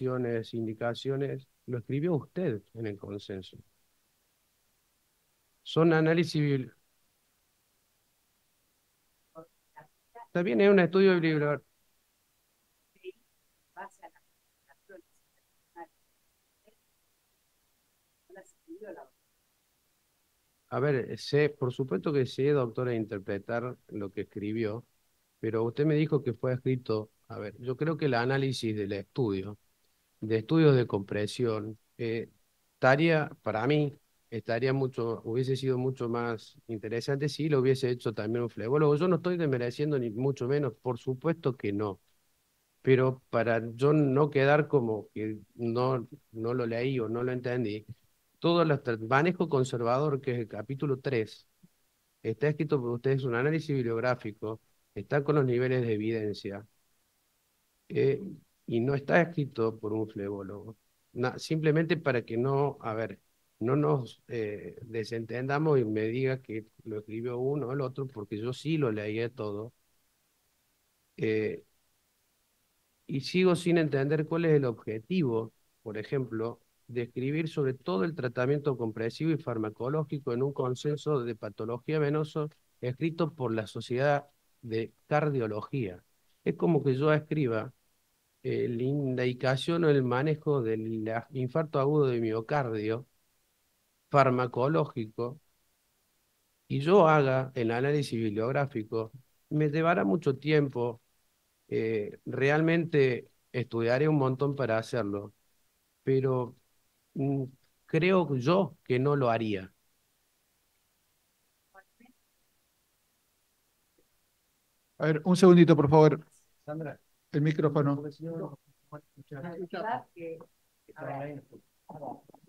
indicaciones, indicaciones, lo escribió usted en el consenso. Son análisis Está bien, es un estudio a ver, eh, sé, por supuesto que sé, doctora, interpretar lo que escribió, pero usted me dijo que fue escrito, a ver, yo creo que el análisis del estudio, de estudios de compresión, eh, para mí estaría mucho, hubiese sido mucho más interesante si lo hubiese hecho también un flebólogo. Yo no estoy desmereciendo ni mucho menos, por supuesto que no. Pero para yo no quedar como que no, no lo leí o no lo entendí, todo el manejo conservador, que es el capítulo 3, está escrito por ustedes un análisis bibliográfico, está con los niveles de evidencia, eh, y no está escrito por un flebólogo. simplemente para que no, a ver, no nos eh, desentendamos y me diga que lo escribió uno o el otro, porque yo sí lo leí todo. Eh, y sigo sin entender cuál es el objetivo, por ejemplo, describir sobre todo el tratamiento compresivo y farmacológico en un consenso de patología venoso escrito por la Sociedad de Cardiología. Es como que yo escriba eh, la indicación o el manejo del infarto agudo de miocardio farmacológico y yo haga el análisis bibliográfico, me llevará mucho tiempo, eh, realmente estudiaré un montón para hacerlo, pero Mm, creo yo que no lo haría. A ver, un segundito, por favor. Sandra. El micrófono.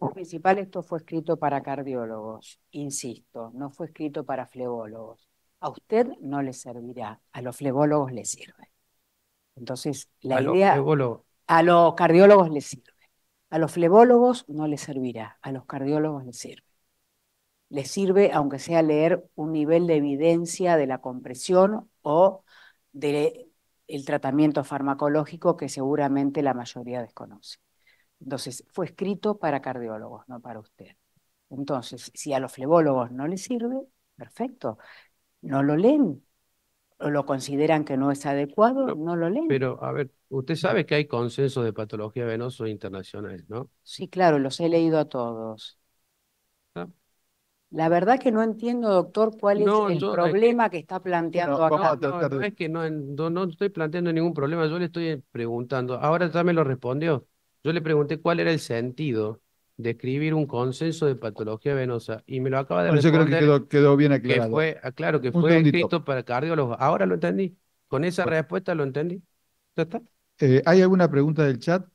Lo principal, esto fue escrito para cardiólogos, insisto, no fue escrito para flebólogos. A usted no le servirá, a los flebólogos le sirve. entonces la a idea. a los cardiólogos le sirve. A los flebólogos no les servirá, a los cardiólogos les sirve. Les sirve, aunque sea leer un nivel de evidencia de la compresión o del tratamiento farmacológico que seguramente la mayoría desconoce. Entonces, fue escrito para cardiólogos, no para usted. Entonces, si a los flebólogos no les sirve, perfecto, no lo leen, lo consideran que no es adecuado, no, lo leen. Pero, a ver, usted sabe que hay consensos de patología venosa internacionales ¿no? Sí, claro, los he leído a todos. Ah. La verdad que no entiendo, doctor, cuál es el problema que, está planteando no, acá. No, es que no, no estoy planteando ningún problema, yo le estoy preguntando. Ahora ya me lo respondió. Yo le pregunté cuál era el sentido describir un consenso de patología venosa. Y me lo acaba de responder. creo que quedó, bien aclarado. Que fue, ah, claro, que fue escrito para cardiólogos. Ahora lo entendí. Con esa respuesta lo entendí. está? Eh, ¿Hay alguna pregunta del chat?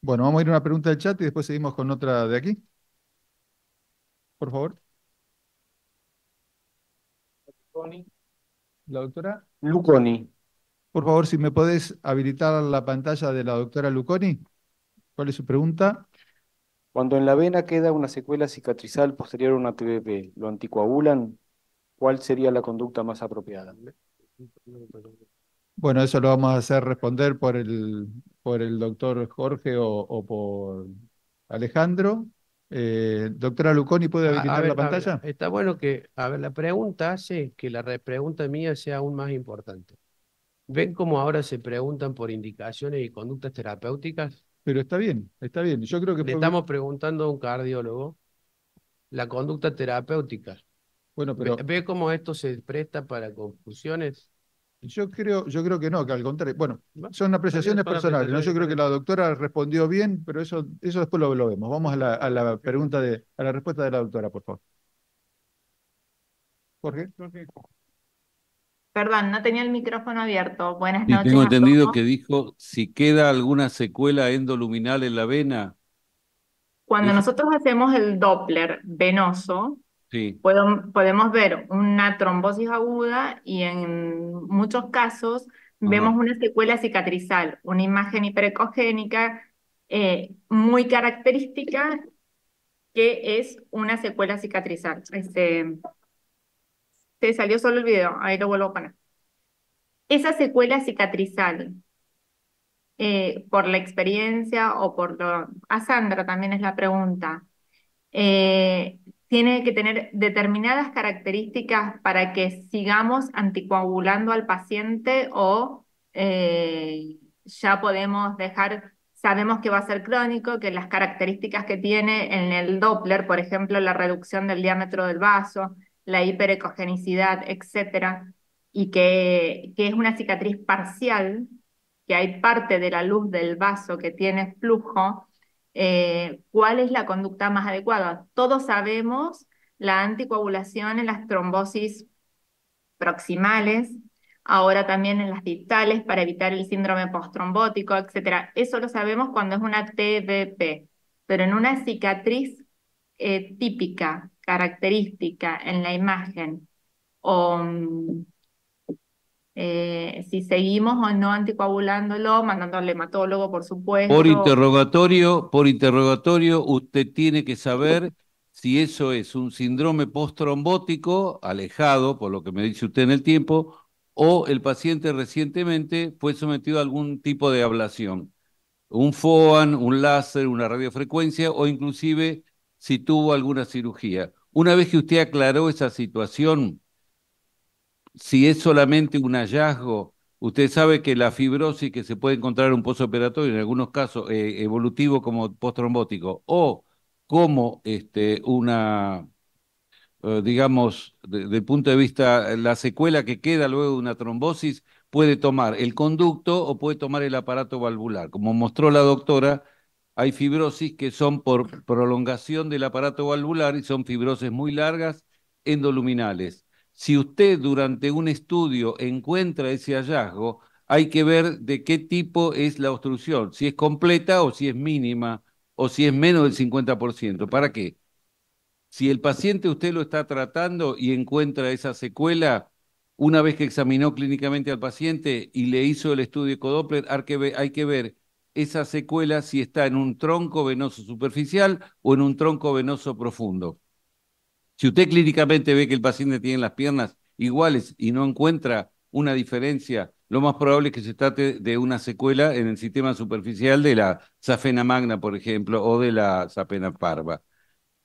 Bueno, vamos a ir a una pregunta del chat y después seguimos con otra de aquí. Por favor. La doctora Luconi. Por favor, si me podés habilitar la pantalla de la doctora Luconi. ¿Cuál es su pregunta? Cuando en la vena queda una secuela cicatrizal posterior a una TBP, ¿lo anticoagulan? ¿Cuál sería la conducta más apropiada? Bueno, eso lo vamos a hacer responder por el, por el doctor Jorge o, por Alejandro. Eh, doctora Luconi, ¿puede habilitar la pantalla? está bueno que, a ver, la pregunta hace que la pregunta mía sea aún más importante. ¿Ven cómo ahora se preguntan por indicaciones y conductas terapéuticas? Pero está bien, está bien. Yo creo que. Le estamos preguntando a un cardiólogo la conducta terapéutica. Bueno, pero. ¿Ve, cómo esto se presta para confusiones? Yo creo, yo creo que no, que al contrario. Bueno, son apreciaciones personales. Yo creo que la doctora respondió bien, pero eso, eso después lo, vemos. Vamos a la, a la, pregunta de, a la respuesta de la doctora, por favor. Jorge. Perdón, no tenía el micrófono abierto. Buenas y noches. Tengo entendido que dijo, si queda alguna secuela endoluminal en la vena. Cuando nosotros hacemos el Doppler venoso, sí. podemos, ver una trombosis aguda y en muchos casos vemos una secuela cicatrizal, una imagen hiperecogénica eh, muy característica que es una secuela cicatrizal. Este, te salió solo el video, ahí lo vuelvo a poner. Esa secuela cicatrizal, eh, por la experiencia o por lo... A Sandra también es la pregunta. Eh, tiene que tener determinadas características para que sigamos anticoagulando al paciente o eh, ya podemos dejar, sabemos que va a ser crónico, que las características que tiene en el Doppler, por ejemplo, la reducción del diámetro del vaso, la hiperecogenicidad, etcétera, y que, es una cicatriz parcial, que hay parte de la luz del vaso que tiene flujo, eh, ¿cuál es la conducta más adecuada? Todos sabemos la anticoagulación en las trombosis proximales, ahora también en las distales para evitar el síndrome postrombótico, etcétera. Eso lo sabemos cuando es una TBP, pero en una cicatriz eh, típica característica en la imagen o mm, eh, si seguimos o no anticoagulándolo, mandando al hematólogo, por supuesto. Por interrogatorio, por interrogatorio, usted tiene que saber si eso es un síndrome postrombótico, alejado, por lo que me dice usted en el tiempo, o el paciente recientemente fue sometido a algún tipo de ablación. Un FOAN, un láser, una radiofrecuencia o inclusive si tuvo alguna cirugía. Una vez que usted aclaró esa situación, si es solamente un hallazgo, usted sabe que la fibrosis que se puede encontrar en un postoperatorio, en algunos casos eh, evolutivo como postrombótico, o como este, una, eh, digamos, desde el punto de vista, la secuela que queda luego de una trombosis, puede tomar el conducto o puede tomar el aparato valvular, como mostró la doctora hay fibrosis que son por prolongación del aparato valvular y son fibrosis muy largas endoluminales. Si usted durante un estudio encuentra ese hallazgo, hay que ver de qué tipo es la obstrucción, si es completa o si es mínima o si es menos del 50%. ¿Para qué? Si el paciente usted lo está tratando y encuentra esa secuela, una vez que examinó clínicamente al paciente y le hizo el estudio de hay que ver esa secuela si está en un tronco venoso superficial o en un tronco venoso profundo. Si usted clínicamente ve que el paciente tiene las piernas iguales y no encuentra una diferencia, lo más probable es que se trate de una secuela en el sistema superficial de la safena magna, por ejemplo, o de la safena parva.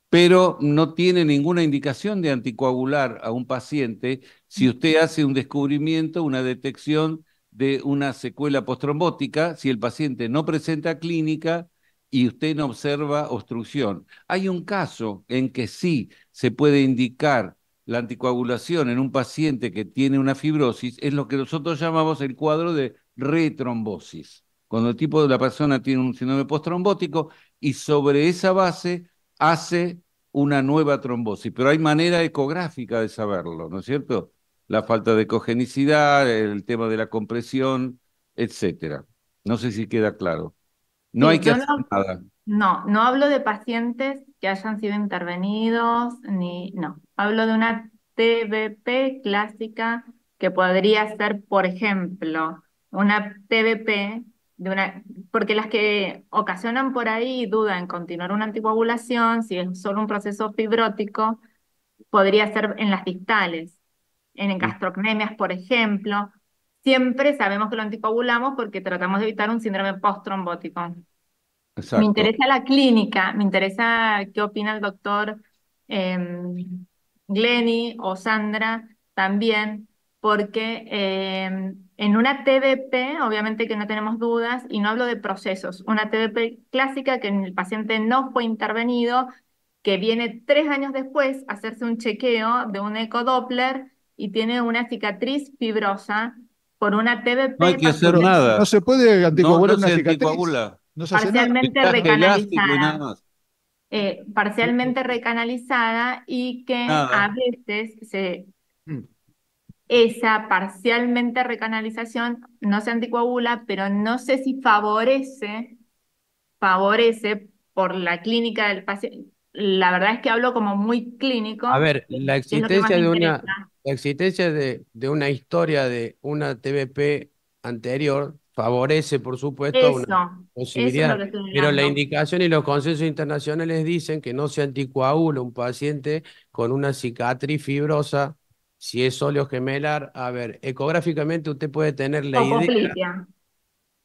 Pero no tiene ninguna indicación de anticoagular a un paciente si mm. usted hace un descubrimiento, una detección de una secuela postrombótica si el paciente no presenta clínica y usted no observa obstrucción. Hay un caso en que sí se puede indicar la anticoagulación en un paciente que tiene una fibrosis, es lo que nosotros llamamos el cuadro de retrombosis, cuando el tipo de la persona tiene un síndrome postrombótico y sobre esa base hace una nueva trombosis, pero hay manera ecográfica de saberlo, ¿no es cierto? la falta de ecogenicidad, el tema de la compresión, etcétera. No sé si queda claro. No hay que hacer nada. No, no hablo de pacientes que hayan sido intervenidos, ni no. Hablo de una TBP clásica que podría ser, por ejemplo, una TBP de una, porque las que ocasionan por ahí duda en continuar una anticoagulación, si es solo un proceso fibrótico, podría ser en las distales en gastrocnemias, por ejemplo. Siempre sabemos que lo anticoagulamos porque tratamos de evitar un síndrome post-trombótico. Me interesa la clínica, me interesa qué opina el doctor em, Glenny o Sandra también, porque em, en una TBP, obviamente que no tenemos dudas, y no hablo de procesos, una TBP clásica que el paciente no fue intervenido, que viene tres años después a hacerse un chequeo de un ecodoppler y tiene una cicatriz fibrosa por una TBP. No hay que hacer nada. No se puede anticoagular una parcialmente recanalizada. Eh, parcialmente recanalizada y que a veces mm. esa parcialmente recanalización no se anticoagula, pero no sé si favorece, favorece por la clínica del paciente. La verdad es que hablo como muy clínico. A ver, la existencia de una, la existencia de, de, una historia de una TBP anterior favorece, por supuesto, una posibilidad. pero la indicación y los consensos internacionales dicen que no se anticoagula un paciente con una cicatriz fibrosa si es óleo gemelar. A ver, ecográficamente usted puede tener la idea.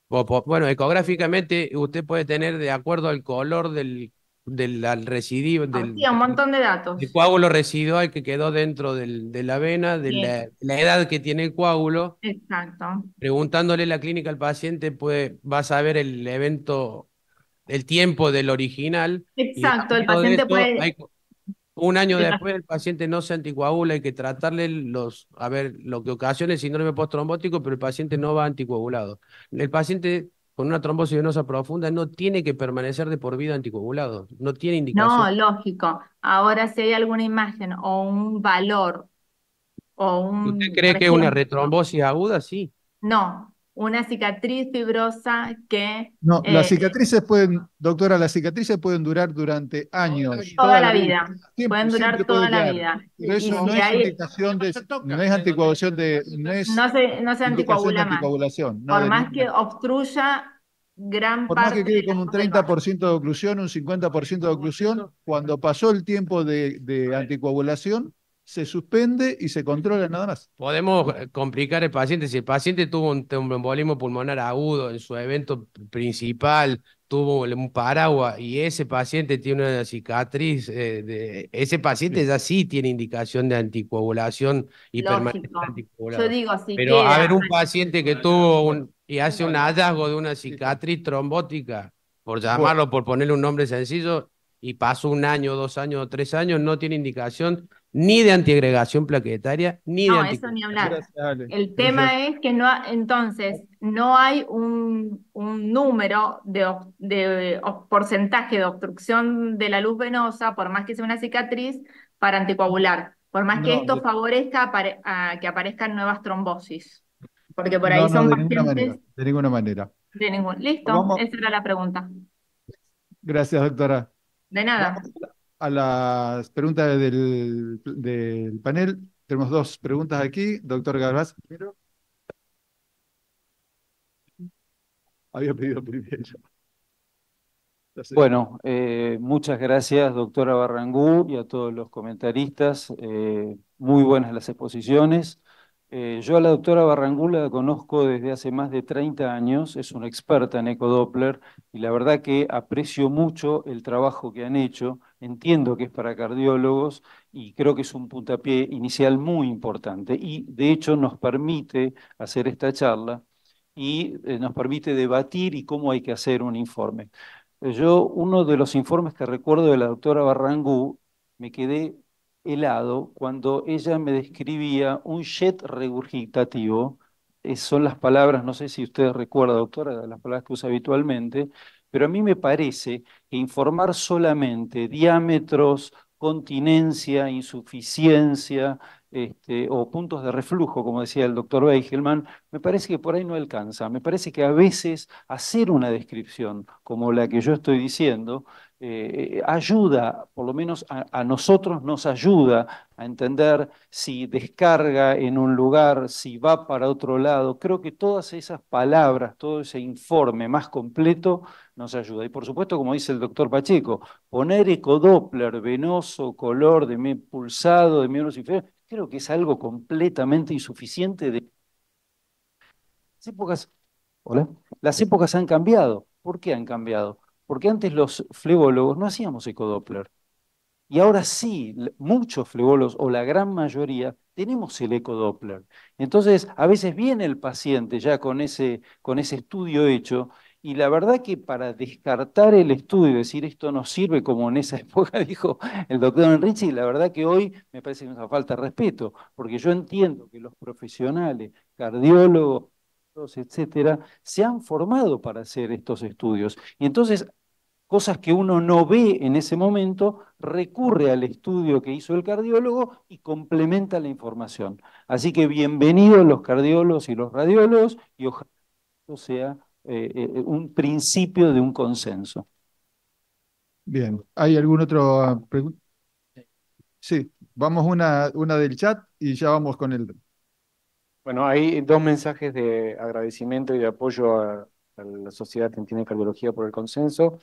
Bueno, ecográficamente usted puede tener, de acuerdo al color del del residuo, ah, del, un montón coágulo residual que quedó dentro de la vena, de la, edad que tiene el coágulo. Exacto. Preguntándole la clínica al paciente, puede, va a saber el evento, el tiempo del original. Exacto, el paciente puede... un año después el paciente no se anticoagula, hay que tratarle los, a ver, lo que ocasiona el síndrome postrombótico, pero el paciente no va anticoagulado. El paciente con una trombosis venosa profunda no tiene que permanecer de por vida anticoagulado, no tiene indicación. No, lógico. Ahora, si hay alguna imagen o un valor o un... ¿Usted cree que es una retrombosis aguda? Sí. No, una cicatriz fibrosa que... No, las eh, cicatrices pueden, doctora, las cicatrices pueden durar durante años. Toda, la, vida. pueden durar toda la vida. eso no, es anticoagulación de, no, es anticoagulación No, es no se, no anticoagula más. Por más que obstruya gran Por parte más que quede con un 30% de oclusión, un 50% de oclusión, cuando pasó el tiempo de, de anticoagulación, se suspende y se controla nada más. Podemos eh, complicar el paciente. Si el paciente tuvo un tromboembolismo pulmonar agudo en su evento principal, tuvo un paraguas y ese paciente tiene una cicatriz, eh, de, ese paciente ya sí tiene indicación de anticoagulación y Yo digo, Pero a ver, un paciente que tuvo un, y hace un hallazgo de una cicatriz trombótica, por llamarlo, por ponerle un nombre sencillo, y pasó un año, dos años, o tres años, no tiene indicación ni de antiagregación plaquetaria, ni de... No, eso ni hablar. El tema es que no, entonces, no hay un, número de, porcentaje de obstrucción de la luz venosa, por más que sea una cicatriz, para anticoagular, por más que esto favorezca que aparezcan nuevas trombosis, porque por ahí son de pacientes... manera, de ninguna manera. Listo, esa era la pregunta. Gracias, doctora. De nada. a las preguntas del, panel. Tenemos dos preguntas aquí. Doctor Garbaz, primero. Había pedido primero. Bueno, eh, muchas gracias, doctora Barrangú, y a todos los comentaristas. Eh, muy buenas las exposiciones. Eh, yo a la doctora Barrangú la conozco desde hace más de 30 años, es una experta en ecodoppler y la verdad que aprecio mucho el trabajo que han hecho, entiendo que es para cardiólogos y creo que es un puntapié inicial muy importante y de hecho nos permite hacer esta charla y eh, nos permite debatir y cómo hay que hacer un informe. Yo, uno de los informes que recuerdo de la doctora Barrangú, me quedé helado cuando ella me describía un jet regurgitativo. Eh, son las palabras, no sé si usted recuerda, doctora, las palabras que usa habitualmente, pero a mí me parece que informar solamente diámetros, continencia, insuficiencia, este, o puntos de reflujo, como decía el doctor Weigelman, me parece que por ahí no alcanza. Me parece que a veces hacer una descripción como la que yo estoy diciendo eh, ayuda, por lo menos a, nosotros nos ayuda a entender si descarga en un lugar, si va para otro lado. Creo que todas esas palabras, todo ese informe más completo nos ayuda. Y por supuesto, como dice el doctor Pacheco, poner ecodoppler, venoso, color de mi pulsado, de miembros inferiores, creo que es algo completamente insuficiente de... Las épocas, Las épocas han cambiado. ¿Por qué han cambiado? Porque antes los flebólogos no hacíamos ecodoppler. Y ahora sí, muchos flebólogos o la gran mayoría tenemos el ecodoppler. Entonces, a veces viene el paciente ya con ese, con ese estudio hecho y la verdad que para descartar el estudio, decir esto no sirve, como en esa [laughs] época dijo el doctor Enrici, la verdad que hoy me parece que nos falta respeto, porque yo entiendo que los profesionales, cardiólogos, etcétera, se han formado para hacer estos estudios. Y entonces, cosas que uno no ve en ese momento, recurre al estudio que hizo el cardiólogo y complementa la información. Así que bienvenidos los cardiólogos y los radiólogos, y ojalá esto sea eh, eh, eh, un principio de un consenso. Bien, ¿hay algún otro ah, pregunta? Sí, vamos una, una del chat y ya vamos con el... Bueno, hay dos mensajes de agradecimiento y de apoyo a, la Sociedad Argentina de Cardiología por el consenso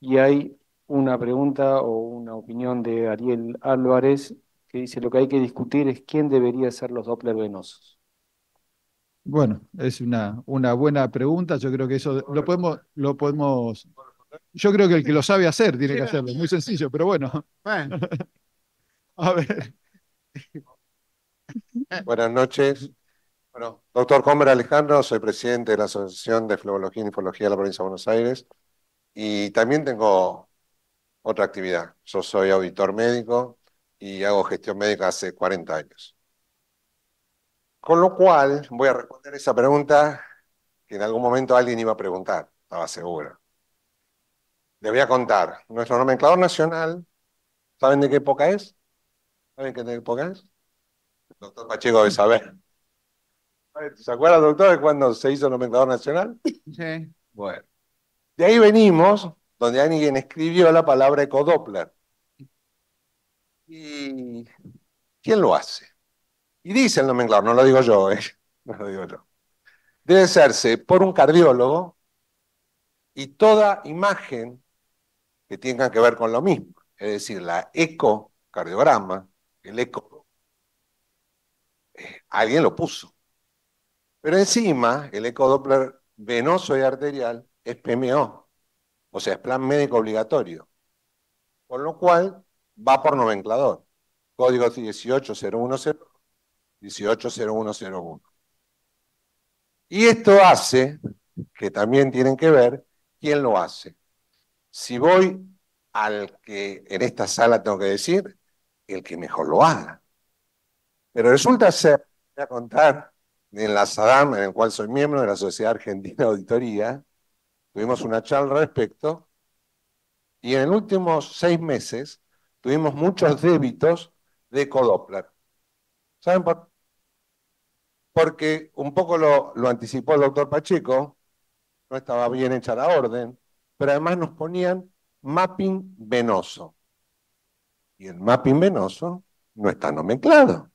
y hay una pregunta o una opinión de Ariel Álvarez que dice lo que hay que discutir es quién debería ser los Doppler venosos. Bueno, es una, una buena pregunta. Yo creo que eso lo podemos, lo podemos. Yo creo que el que lo sabe hacer tiene que hacerlo. Es muy sencillo, pero bueno. [laughs] A ver. Eh. Buenas noches. Bueno, doctor Comer Alejandro, soy presidente de la Asociación de Flebología y Nifología de la Provincia de Buenos Aires y también tengo otra actividad. Yo soy auditor médico y hago gestión médica hace 40 años. Con lo cual, voy a responder esa pregunta que en algún momento alguien iba a preguntar, estaba seguro. le voy a contar. Nuestro nomenclador nacional, ¿saben de qué época es? ¿Saben qué época es? doctor Pacheco de saber. ¿Se acuerdan, doctor, de cuando se hizo el nomenclador nacional? Sí. Bueno. De ahí venimos, donde alguien escribió la palabra ecodoppler. ¿Y quién lo hace? Y dice el nomenclador, no lo digo yo, eh, [laughs] no lo digo yo. Debe hacerse por un cardiólogo y toda imagen que tenga que ver con lo mismo, es decir, la ecocardiograma, el eco, eh, alguien lo puso. Pero encima, el eco Doppler venoso y arterial es PMO, o sea, es plan médico obligatorio, con lo cual va por nomenclador. Código 18010 180101. Y esto hace, que también tienen que ver, quién lo hace. Si voy al que en esta sala tengo que decir, el que mejor lo haga. Pero resulta ser, voy a contar, en la SADAM, en el cual soy miembro de la Sociedad Argentina de Auditoría, tuvimos una charla al respecto, y en los últimos seis meses tuvimos muchos débitos de Codoplar ¿Saben por qué? porque un poco lo, anticipó el doctor Pacheco, no estaba bien hecha la orden, pero además nos ponían mapping venoso. Y el mapping venoso no está nomenclado.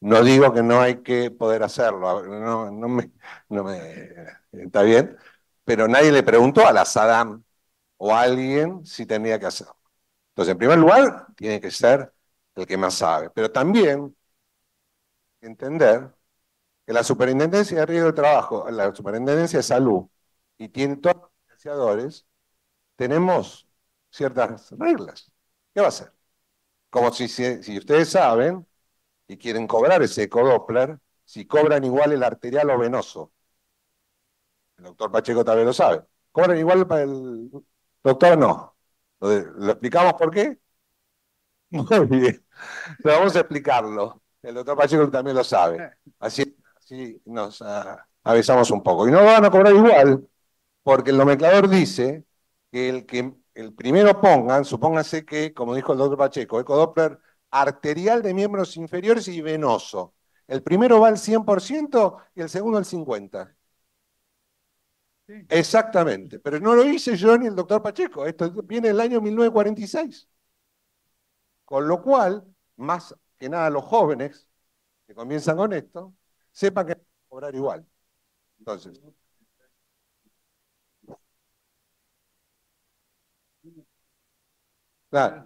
No digo que no hay que poder hacerlo, no, me, no me, está bien, pero nadie le preguntó a la Saddam o a alguien si tenía que hacerlo. Entonces, en primer lugar, tiene que ser el que más sabe, pero también entender en la Superintendencia de Riesgo de Trabajo, la Superintendencia de Salud y tiene todos los financiadores, tenemos ciertas reglas. ¿Qué va a ser? Como si, si ustedes saben y quieren cobrar ese ecodoppler, si cobran igual el arterial o venoso. El doctor Pacheco también lo sabe. ¿Cobran igual para el doctor? No. ¿Lo explicamos por qué? [laughs] Muy bien. vamos a explicarlo. El doctor Pacheco también lo sabe. Así Sí, nos avesamos avisamos un poco. Y no van a cobrar igual, porque el nomenclador dice que el que el primero pongan, supóngase que, como dijo el doctor Pacheco, ecodoppler arterial de miembros inferiores y venoso. El primero va al 100% y el segundo al 50%. Exactamente. Pero no lo hice yo ni el doctor Pacheco. Esto viene del año 1946. Con lo cual, más que nada los jóvenes que comienzan con esto, sepan que van cobrar igual. Entonces. Claro.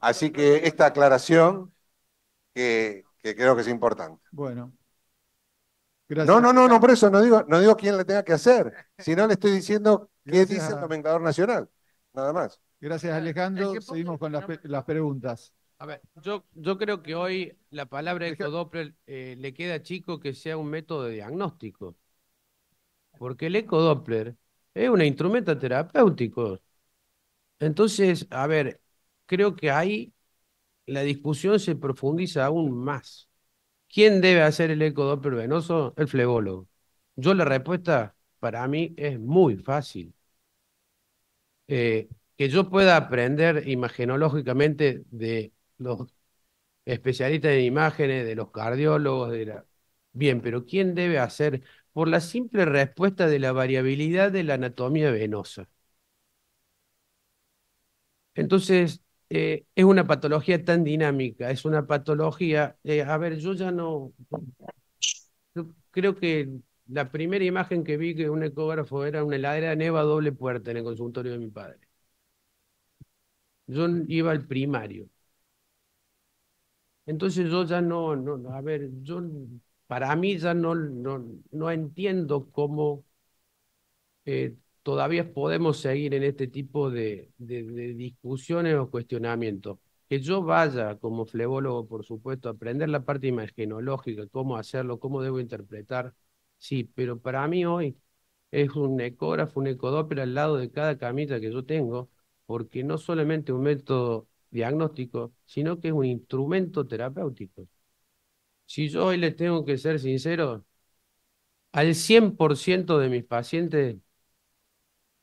Así que esta aclaración que, creo que es importante. Bueno. No, no, no, no, por eso no digo, no digo quién le tenga que hacer, sino le estoy diciendo qué dice el nomenclador nacional, nada más. Gracias Alejandro, seguimos con las, las preguntas. A ver, yo, yo creo que hoy la palabra eco Doppler eh, le queda chico que sea un método de diagnóstico. Porque el eco Doppler es un instrumento terapéutico. Entonces, a ver, creo que ahí la discusión se profundiza aún más. ¿Quién debe hacer el eco Doppler venoso? El flebólogo. Yo la respuesta para mí es muy fácil. Eh, que yo pueda aprender imagenológicamente de los especialistas en imágenes, de los cardiólogos, de la... Bien, pero ¿quién debe hacer? Por la simple respuesta de la variabilidad de la anatomía venosa. Entonces, eh, es una patología tan dinámica, es una patología, eh, a ver, yo ya no, creo que la primera imagen que vi que un ecógrafo era una heladera de neva doble puerta en el consultorio de mi padre. Yo iba al primario. Entonces yo ya no, no a ver, yo para mí ya no, no, entiendo cómo eh, todavía podemos seguir en este tipo de, discusiones o cuestionamientos. Que yo vaya como flebólogo, por supuesto, a aprender la parte imagenológica, cómo hacerlo, cómo debo interpretar, sí, pero para mí hoy es un ecógrafo, un ecodóptero al lado de cada camilla que yo tengo, porque no solamente un método diagnóstico, sino que es un instrumento terapéutico. Si yo hoy les tengo que ser sincero, al 100% de mis pacientes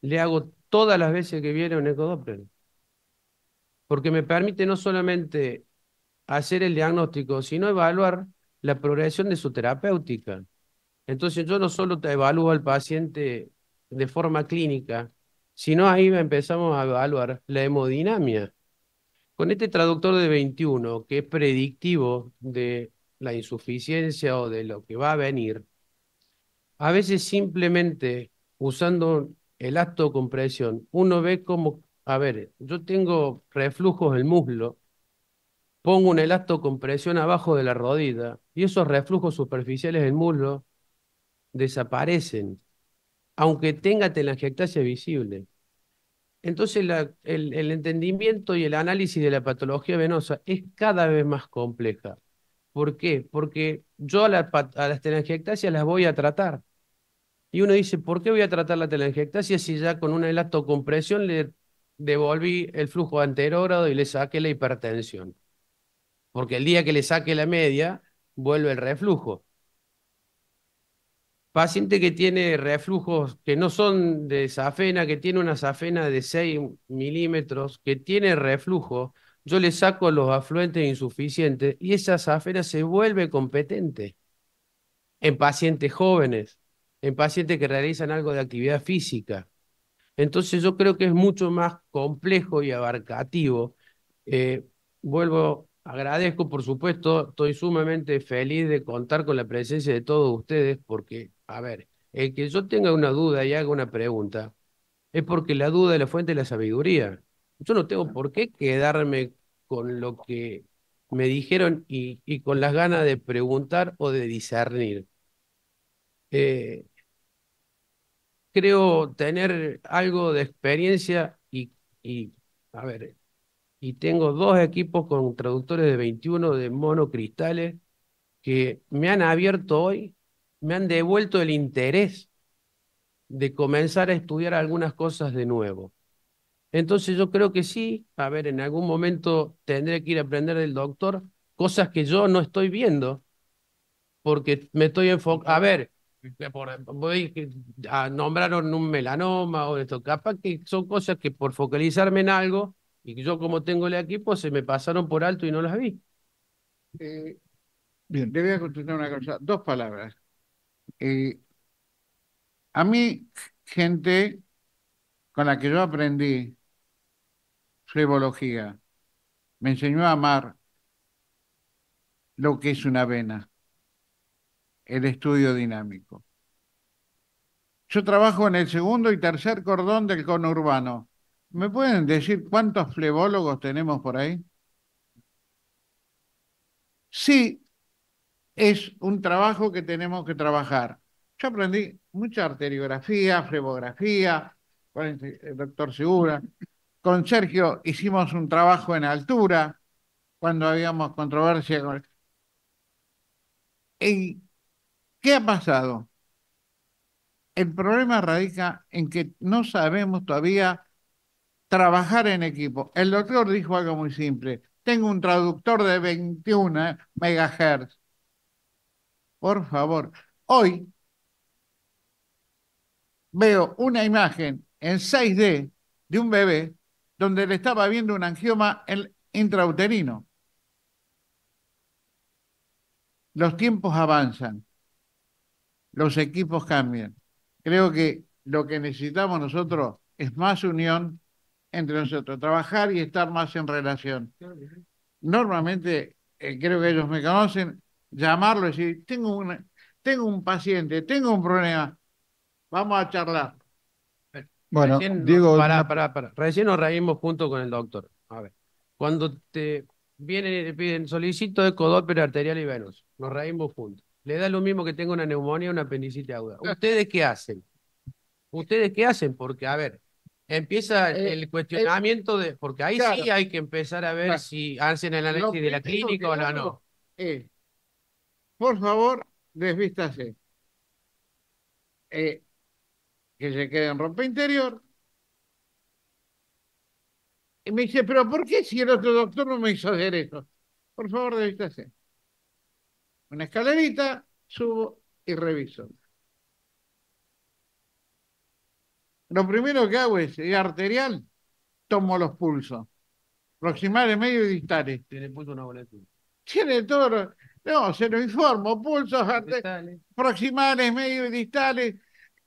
le hago todas las veces que viene un ecodoppler, porque me permite no solamente hacer el diagnóstico, sino evaluar la progresión de su terapéutica. Entonces yo no solo te evalúo al paciente de forma clínica, sino ahí empezamos a evaluar la hemodinamia. Con este traductor de 21, que es predictivo de la insuficiencia o de lo que va a venir, a veces simplemente usando el acto de compresión, uno ve como, a ver, yo tengo reflujos del muslo, pongo un de compresión abajo de la rodilla y esos reflujos superficiales del muslo desaparecen, aunque tenga telangiectasia visible. Entonces el, entendimiento y el análisis de la patología venosa es cada vez más compleja. ¿Por qué? Porque yo a, las telangiectasias las voy a tratar. Y uno dice, ¿por qué voy a tratar la telangiectasia si ya con una elastocompresión le devolví el flujo anterógrado y le saqué la hipertensión? Porque el día que le saque la media, vuelve el reflujo paciente que tiene reflujos que no son de safena, que tiene una safena de 6 milímetros, que tiene reflujo, yo le saco los afluentes insuficientes y esa safena se vuelve competente en pacientes jóvenes, en pacientes que realizan algo de actividad física. Entonces yo creo que es mucho más complejo y abarcativo. Eh, vuelvo, agradezco, por supuesto, estoy sumamente feliz de contar con la presencia de todos ustedes porque a ver, el que yo tenga una duda y haga una pregunta, es porque la duda es la fuente de la sabiduría. Yo no tengo por qué quedarme con lo que me dijeron y, con las ganas de preguntar o de discernir. Eh, creo tener algo de experiencia y, y, a ver, y tengo dos equipos con traductores de 21 de monocristales que me han abierto hoy me han devuelto el interés de comenzar a estudiar algunas cosas de nuevo. Entonces yo creo que sí, a ver, en algún momento tendré que ir a aprender del doctor cosas que yo no estoy viendo, porque me estoy enfocando, a ver, voy a nombrar un melanoma o esto, capaz que son cosas que por focalizarme en algo, y que yo como tengo el equipo, se me pasaron por alto y no las vi. Eh, bien, le voy a contestar una cosa, dos palabras. Eh, a mí, gente con la que yo aprendí flebología, me enseñó a amar lo que es una vena, el estudio dinámico. Yo trabajo en el segundo y tercer cordón del cono urbano. ¿Me pueden decir cuántos flebólogos tenemos por ahí? Sí, es un trabajo que tenemos que trabajar. Yo aprendí mucha arteriografía, fremografía, el doctor Segura. Con Sergio hicimos un trabajo en altura, cuando habíamos controversia ¿Y qué ha pasado? El problema radica en que no sabemos todavía trabajar en equipo. El doctor dijo algo muy simple. Tengo un traductor de 21 megahertz por favor. Hoy veo una imagen en 6D de un bebé donde le estaba viendo un angioma intrauterino. Los tiempos avanzan, los equipos cambian. Creo que lo que necesitamos nosotros es más unión entre nosotros, trabajar y estar más en relación. Normalmente, eh, creo que ellos me conocen, llamarlo y decir, tengo, tengo un paciente, tengo un problema, vamos a charlar. Eh, bueno, digo... para pará, Recién nos reímos junto con el doctor. A ver, cuando te vienen y te piden solicito de codópera arterial y venoso, nos reímos juntos. Le da lo mismo que tenga una neumonía o una apendicitis aguda. Ah. ¿Ustedes qué hacen? ¿Ustedes qué hacen? Porque, a ver, empieza eh, el eh, cuestionamiento de. Porque ahí sí hay que empezar a ver si hacen el análisis de la clínica o no por favor, desvístase. Eh, que se quede en ropa interior. Y me dice, pero ¿por qué si el otro doctor no me hizo hacer eso? Por favor, desvístase. Una escalerita, subo y reviso. Lo primero que hago es, arterial, tomo los pulsos. Proximales, medio y distales. Este. Tiene pulso una Tiene todo. No, se lo informo, pulsos distales. proximales, medios distales,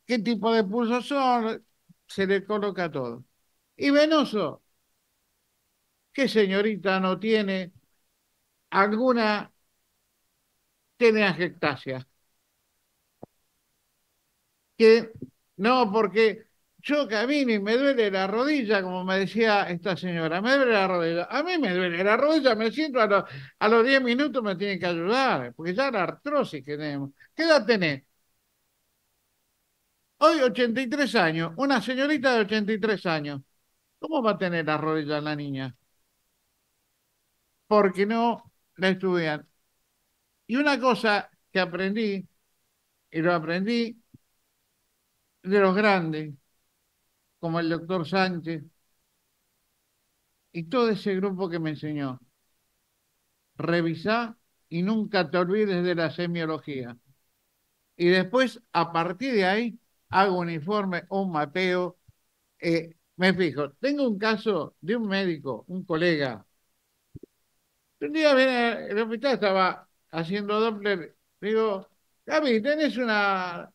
qué tipo de pulsos son, se le coloca todo. Y venoso, ¿qué señorita no tiene alguna teneangectasia? Que no, porque yo camino y me duele la rodilla, como me decía esta señora, me duele la rodilla. A mí me duele la rodilla, me siento a, los 10 minutos me tienen que ayudar, porque ya la artrosis que tenemos. ¿Qué edad tenés? Hoy 83 años, una señorita de 83 años. ¿Cómo va a tener la rodilla la niña? Porque no la estudian. Y una cosa que aprendí, y lo aprendí de los grandes, como el doctor Sánchez, y todo ese grupo que me enseñó. Revisá y nunca te olvides de la semiología. Y después, a partir de ahí, hago un informe, un mapeo. Eh, me fijo, tengo un caso de un médico, un colega. Un día viene el hospital, estaba haciendo Doppler. Digo, Gaby, ¿tenés una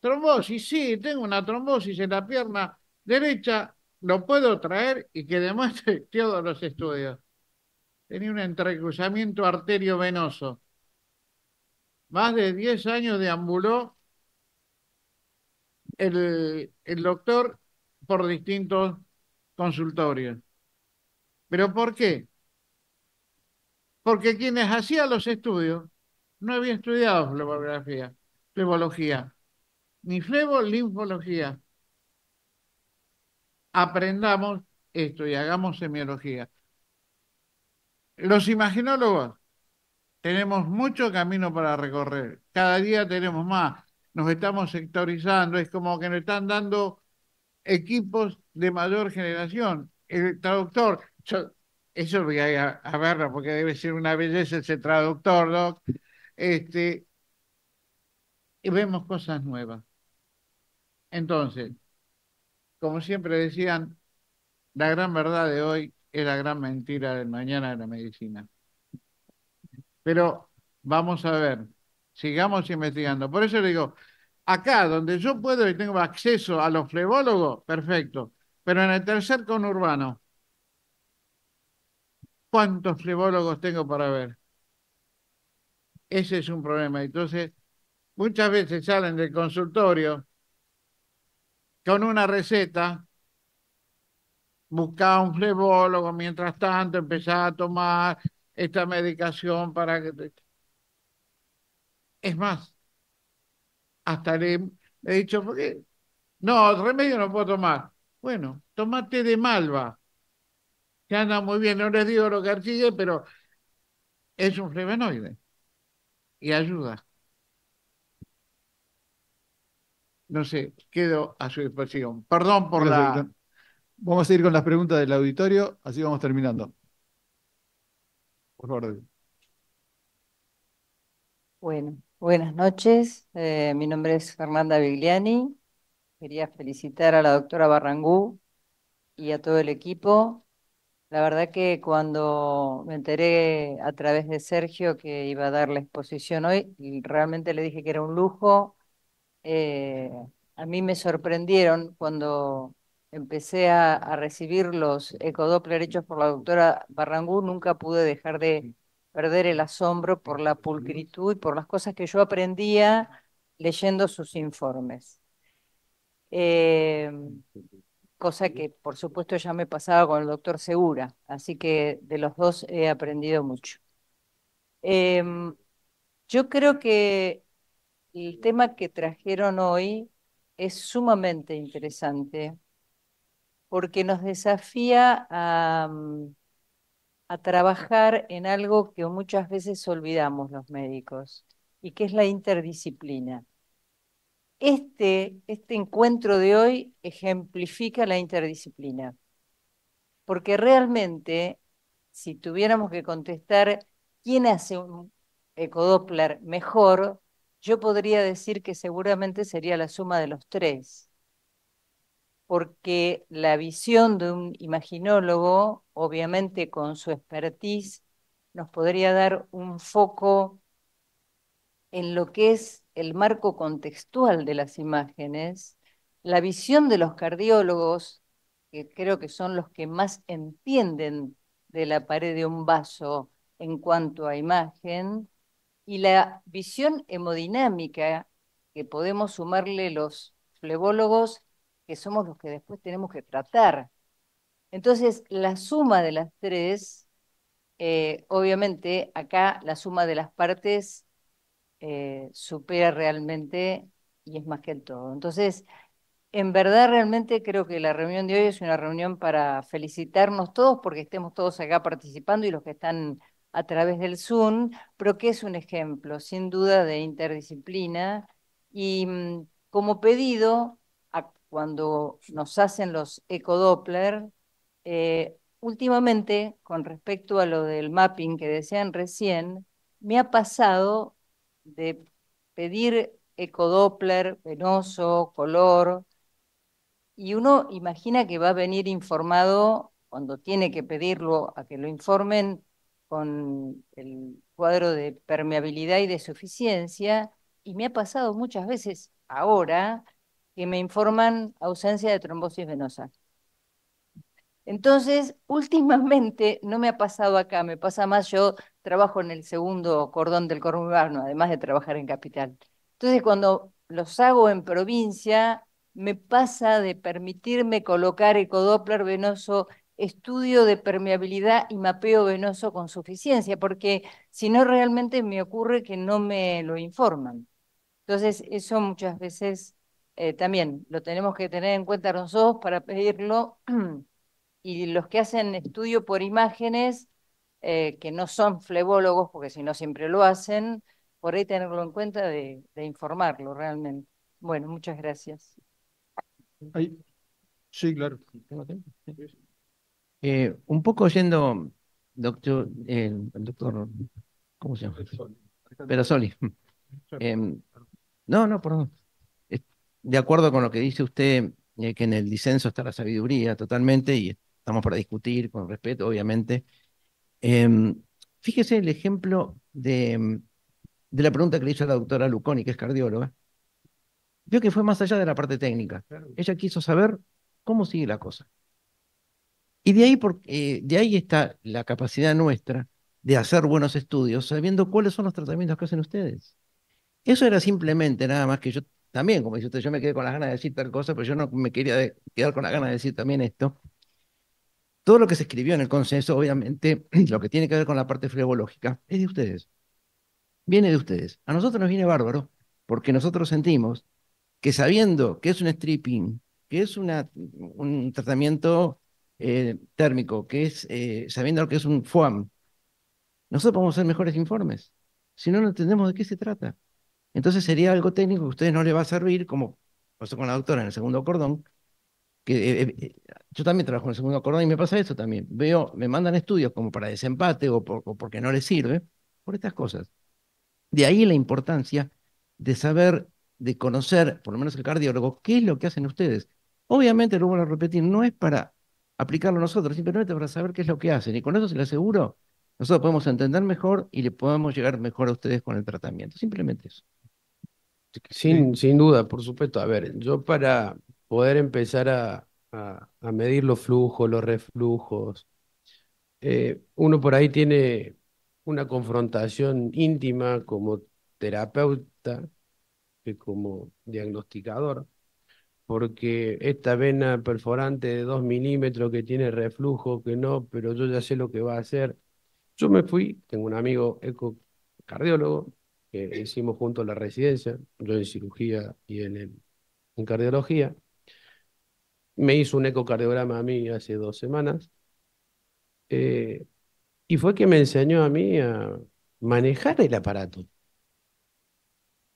trombosis? Sí, tengo una trombosis en la pierna derecha, lo puedo traer y que demuestre [laughs] todos los estudios. Tenía un entrecruzamiento arteriovenoso. Más de 10 años deambuló el, el doctor por distintos consultorios. ¿Pero por qué? Porque quienes hacían los estudios no habían estudiado flebografía, flebología, ni flebo, aprendamos esto y hagamos semiología. Los imaginólogos tenemos mucho camino para recorrer, cada día tenemos más, nos estamos sectorizando, es como que nos están dando equipos de mayor generación. El traductor, eso voy a, verlo porque debe ser una belleza ese traductor, Doc. Este, y vemos cosas nuevas. Entonces, como siempre decían, la gran verdad de hoy es la gran mentira del mañana de la medicina. Pero vamos a ver, sigamos investigando. Por eso le digo, acá donde yo puedo y tengo acceso a los flebólogos, perfecto. Pero en el tercer conurbano, ¿cuántos flebólogos tengo para ver? Ese es un problema. Entonces, muchas veces salen del consultorio con una receta, buscaba un flebólogo, mientras tanto empezaba a tomar esta medicación para que... Es más, hasta le, he dicho, porque No, el remedio no puedo tomar. Bueno, tomate de malva, que anda muy bien, no les digo lo que pero es un flebenoide y ayuda. no sé, quedo a su disposición. Perdón por la... Vamos a seguir con las preguntas del auditorio, así vamos terminando. Por favor. Bueno, buenas noches. Eh, mi nombre es Fernanda Vigliani. Quería felicitar a la doctora Barrangú y a todo el equipo. La verdad que cuando me enteré a través de Sergio que iba a dar la exposición hoy, realmente le dije que era un lujo eh, a mí me sorprendieron cuando empecé a, recibir los ecodoppler hechos por la doctora Barrangú, nunca pude dejar de perder el asombro por la pulcritud y por las cosas que yo aprendía leyendo sus informes. Eh, cosa que por supuesto ya me pasaba con el doctor Segura, así que de los dos he aprendido mucho. Em, yo creo que el tema que trajeron hoy es sumamente interesante porque nos desafía mm, a, trabajar en algo que muchas veces olvidamos los médicos y que es la interdisciplina. Este, este encuentro de hoy ejemplifica la interdisciplina, porque realmente si tuviéramos que contestar quién hace un ecodoppler mejor, yo podría decir que seguramente sería la suma de los tres, porque la visión de un imaginólogo, obviamente con su expertise, nos podría dar un foco en lo que es el marco contextual de las imágenes, la visión de los cardiólogos, que creo que son los que más entienden de la pared de un vaso en cuanto a imagen, y la visión hemodinámica que podemos sumarle los flebólogos, que somos los que después tenemos que tratar. Entonces, la suma de las tres, eh, obviamente acá la suma de las partes eh, supera realmente y es más que el todo. Entonces, en verdad realmente creo que la reunión de hoy es una reunión para felicitarnos todos porque estemos todos acá participando y los que están a través del Zoom, pero que es un ejemplo, sin duda, de interdisciplina. Y mm, como pedido, cuando nos hacen los ecodoppler, doppler eh, últimamente, con respecto a lo del mapping que decían recién, me ha pasado de pedir ecodoppler, venoso, color, y uno imagina que va a venir informado, cuando tiene que pedirlo a que lo informen, con el cuadro de permeabilidad y de suficiencia, y me ha pasado muchas veces ahora que me informan ausencia de trombosis venosa. Entonces, [laughs] últimamente no me ha pasado acá, me pasa más, yo trabajo en el segundo cordón del Urbano, además de trabajar en capital. Entonces, cuando los hago en provincia, me pasa de permitirme colocar ecodoppler venoso estudio de permeabilidad y mapeo venoso con suficiencia, porque si no realmente me ocurre que no me lo informan. Entonces, eso muchas veces eh, también lo tenemos que tener en cuenta nosotros para pedirlo. [clears throat] y los que hacen estudio por imágenes, eh, que no son flebólogos, porque si no siempre lo hacen, por ahí tenerlo en cuenta de, informarlo realmente. Bueno, muchas gracias. Sí, claro. Eh, un poco yendo, doctor, eh, el doctor, ¿cómo se llama? Soli. [laughs] Em, no, no, perdón. De acuerdo con lo que dice usted, eh, que en el disenso está la sabiduría totalmente y estamos para discutir con respeto, obviamente. Em, fíjese el ejemplo em, de, la pregunta que le hizo la doctora Luconi, que es cardióloga. Vio que fue más allá de la parte técnica. Ella quiso saber cómo sigue la cosa. Y de ahí, eh, de ahí está la capacidad nuestra de hacer buenos estudios, sabiendo cuáles son los tratamientos que hacen ustedes. Eso era simplemente nada más que yo también, como dice usted, yo me quedé con las ganas de decir tal cosa, pero yo no me quería quedar con las ganas de decir también esto. Todo lo que se escribió en el consenso, obviamente, [clears throat] lo que tiene que ver con la parte flebológica, es de ustedes. Viene de ustedes. A nosotros nos viene bárbaro, porque nosotros sentimos que sabiendo que es un stripping, que es una, un tratamiento eh, térmico, que es eh, sabiendo lo que es un FOAM, nosotros podemos hacer mejores informes. Si no, no entendemos de qué se trata. Entonces sería algo técnico que a ustedes no les va a servir, como pasó con la doctora en el segundo cordón, que eh, yo también trabajo en el segundo cordón y me pasa eso también. Veo, me mandan estudios como para desempate o, porque no les sirve, por estas cosas. De ahí la importancia de saber, de conocer, por lo menos el cardiólogo, qué es lo que hacen ustedes. Obviamente, lo voy a repetir, no es para aplicarlo nosotros, simplemente para saber qué es lo que hacen. Y con eso se lo aseguro, nosotros podemos entender mejor y le podemos llegar mejor a ustedes con el tratamiento. Simplemente eso. Sin, duda, por supuesto. A ver, yo para poder empezar a, medir los flujos, los reflujos, eh, uno por ahí tiene una confrontación íntima como terapeuta, como diagnosticador, porque esta vena perforante de 2 milímetros que tiene reflujo, que no, pero yo ya sé lo que va a hacer. Yo me fui, tengo un amigo ecocardiólogo, que hicimos juntos la residencia, yo en cirugía y en, cardiología. Me hizo un ecocardiograma a mí hace dos semanas. Eh, y fue que me enseñó a mí a manejar el aparato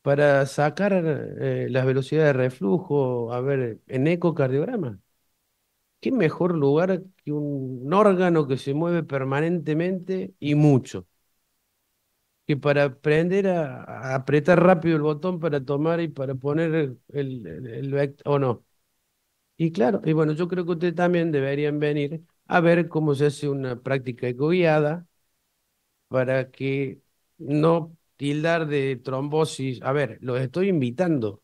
para sacar eh, las velocidades de reflujo, a ver, en ecocardiograma. ¿Qué mejor lugar que un órgano que se mueve permanentemente y mucho? que para aprender a, apretar rápido el botón para tomar y para poner el, el, o no. Y claro, y bueno, yo creo que ustedes también deberían venir a ver cómo se hace una práctica ecoguiada para que no tildar de trombosis. A ver, los estoy invitando.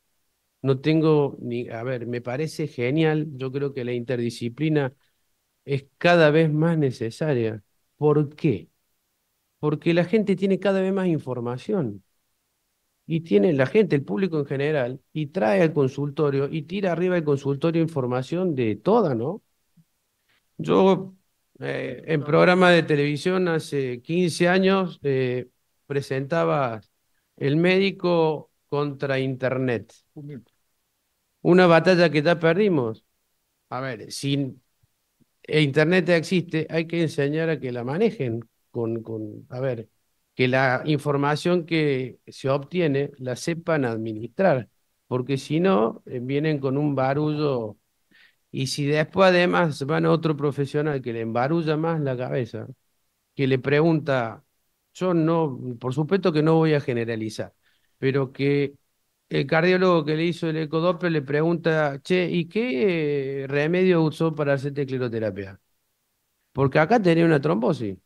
No tengo ni. A ver, me parece genial. Yo creo que la interdisciplina es cada vez más necesaria. ¿Por qué? Porque la gente tiene cada vez más información. Y tiene la gente, el público en general, y trae al consultorio y tira arriba del consultorio información de toda, ¿no? Yo, eh, en programa de televisión hace 15 años, eh, presentabas el médico contra Internet. Una batalla que ya perdimos. A ver, si e Internet existe, hay que enseñar a que la manejen. Con, con, a ver, que la información que se obtiene la sepan administrar, porque si no, eh, vienen con un barullo. Y si después además van a otro profesional que le embarulla más la cabeza, que le pregunta yo no, por supuesto que no voy a generalizar, pero que el cardiólogo que le hizo el ecodoppler le pregunta, che, ¿y qué eh, remedio usó para hacerte escleroterapia? Porque acá tenía una trombosis.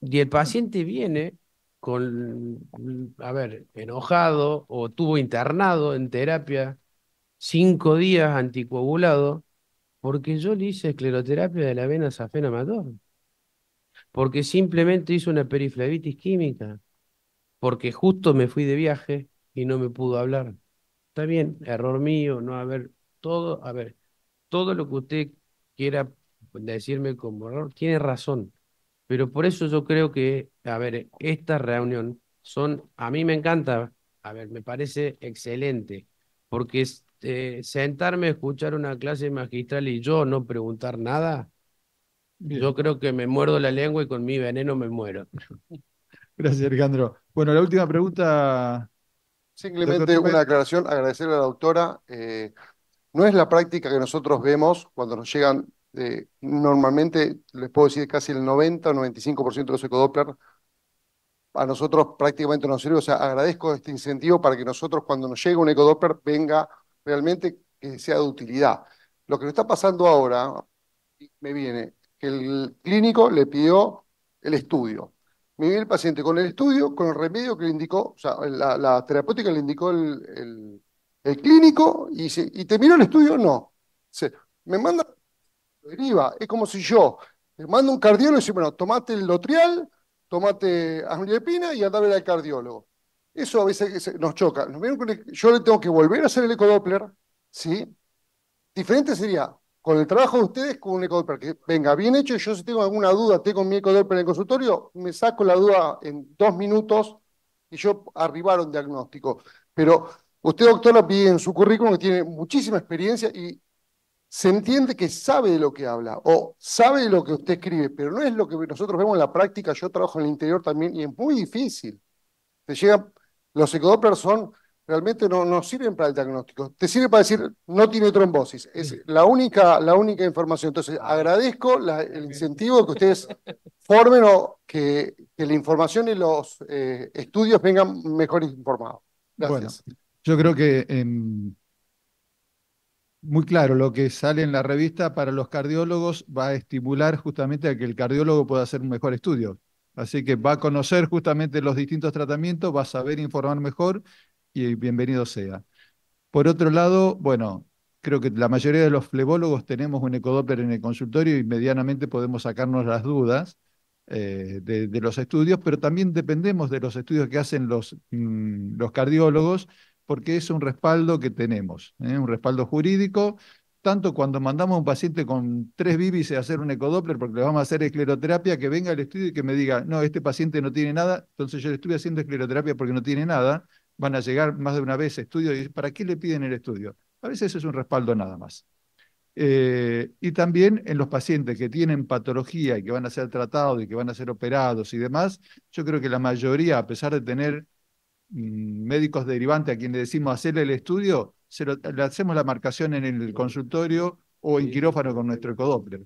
Y el paciente viene con, a ver, enojado o tuvo internado en terapia cinco días anticoagulado porque yo le hice escleroterapia de la vena safena mator porque simplemente hice una periflavitis química, porque justo me fui de viaje y no me pudo hablar. Está bien, error mío, no haber todo, a ver, todo lo que usted quiera decirme como error, tiene razón. Pero por eso yo creo que, a ver, esta reunión son, a mí me encanta, a ver, me parece excelente, porque eh, sentarme a escuchar una clase magistral y yo no preguntar nada, yo creo que me muerdo la lengua y con mi veneno me muero. [laughs] Gracias, Alejandro. Bueno, la última pregunta. Simplemente una aclaración, agradecerle a la doctora. Eh, no es la práctica que nosotros vemos cuando nos llegan, eh, normalmente les puedo decir casi el 90 o 95% de los ecodoppler a nosotros prácticamente nos sirve. O sea, agradezco este incentivo para que nosotros cuando nos llegue un ecodoppler venga realmente que sea de utilidad. Lo que nos está pasando ahora, me viene que el clínico le pidió el estudio. Me el paciente con el estudio, con el remedio que le indicó, o sea, la, terapéutica le indicó el, clínico y, dice, y terminó el estudio, no. me manda deriva, es como si yo me mando un cardiólogo y dice, bueno, tomate el lotrial, tomate amlodipina y andá a ver al cardiólogo. Eso a veces nos choca. Yo le tengo que volver a hacer el ecodoppler, ¿sí? Diferente sería con el trabajo de ustedes con un para que venga bien hecho. Yo si tengo alguna duda, tengo mi ecodoppler en el consultorio, me saco la duda en dos minutos y yo arribar un diagnóstico. Pero usted, doctora, pide en su currículum que tiene muchísima experiencia y se entiende que sabe de lo que habla o sabe de lo que usted escribe, pero no es lo que nosotros vemos en la práctica. Yo trabajo en el interior también y es muy difícil. Se llegan, los ecodoppers son realmente no, sirven para el diagnóstico. Te sirve para decir, no tiene trombosis. Es la única, la única información. Entonces, agradezco el incentivo que ustedes formen o que, la información y los eh, estudios vengan mejor informados. Gracias. yo creo que em, muy claro, lo que sale en la revista para los cardiólogos va a estimular justamente a que el cardiólogo pueda hacer un mejor estudio. Así que va a conocer justamente los distintos tratamientos, va a saber informar mejor y bienvenido sea. Por otro lado, bueno, creo que la mayoría de los flebólogos tenemos un ecodoppler en el consultorio y medianamente podemos sacarnos las dudas eh, de, los estudios, pero también dependemos de los estudios que hacen los, mm, los cardiólogos porque es un respaldo que tenemos, ¿eh? un respaldo jurídico tanto cuando mandamos a un paciente con tres bíbices a hacer un ecodoppler porque le vamos a hacer escleroterapia, que venga al estudio y que me diga, no, este paciente no tiene nada, entonces yo le estoy haciendo escleroterapia porque no tiene nada, van a llegar más de una vez a estudio y ¿para qué le piden el estudio? A veces es un respaldo nada más. Eh, y también en los pacientes que tienen patología y que van a ser tratados y que van a ser operados y demás, yo creo que la mayoría, a pesar de tener mm, médicos derivantes a quien le decimos hacerle el estudio, le hacemos la marcación en el consultorio o en quirófano con nuestro ecodoppler.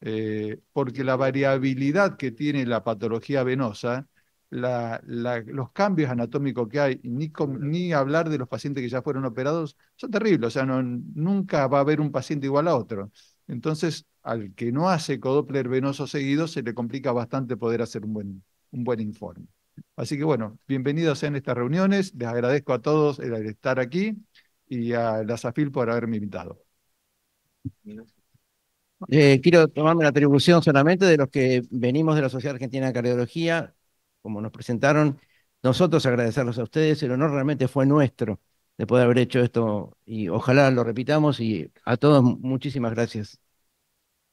Eh, porque la variabilidad que tiene la patología venosa los cambios anatómicos que hay, ni, hablar de los pacientes que ya fueron operados, son terribles. O sea, nunca va a haber un paciente igual a otro. Entonces, al que no hace codopler venoso seguido, se le complica bastante poder hacer un buen, un buen informe. Así que bueno, bienvenidos en estas reuniones. Les agradezco a todos el estar aquí y a la SAFIL por haberme invitado. Eh, quiero tomarme la atribución solamente de los que venimos de la Sociedad Argentina de Cardiología, como nos presentaron, nosotros agradecerlos a ustedes, el honor realmente fue nuestro de poder haber hecho esto y ojalá lo repitamos y a todos muchísimas gracias.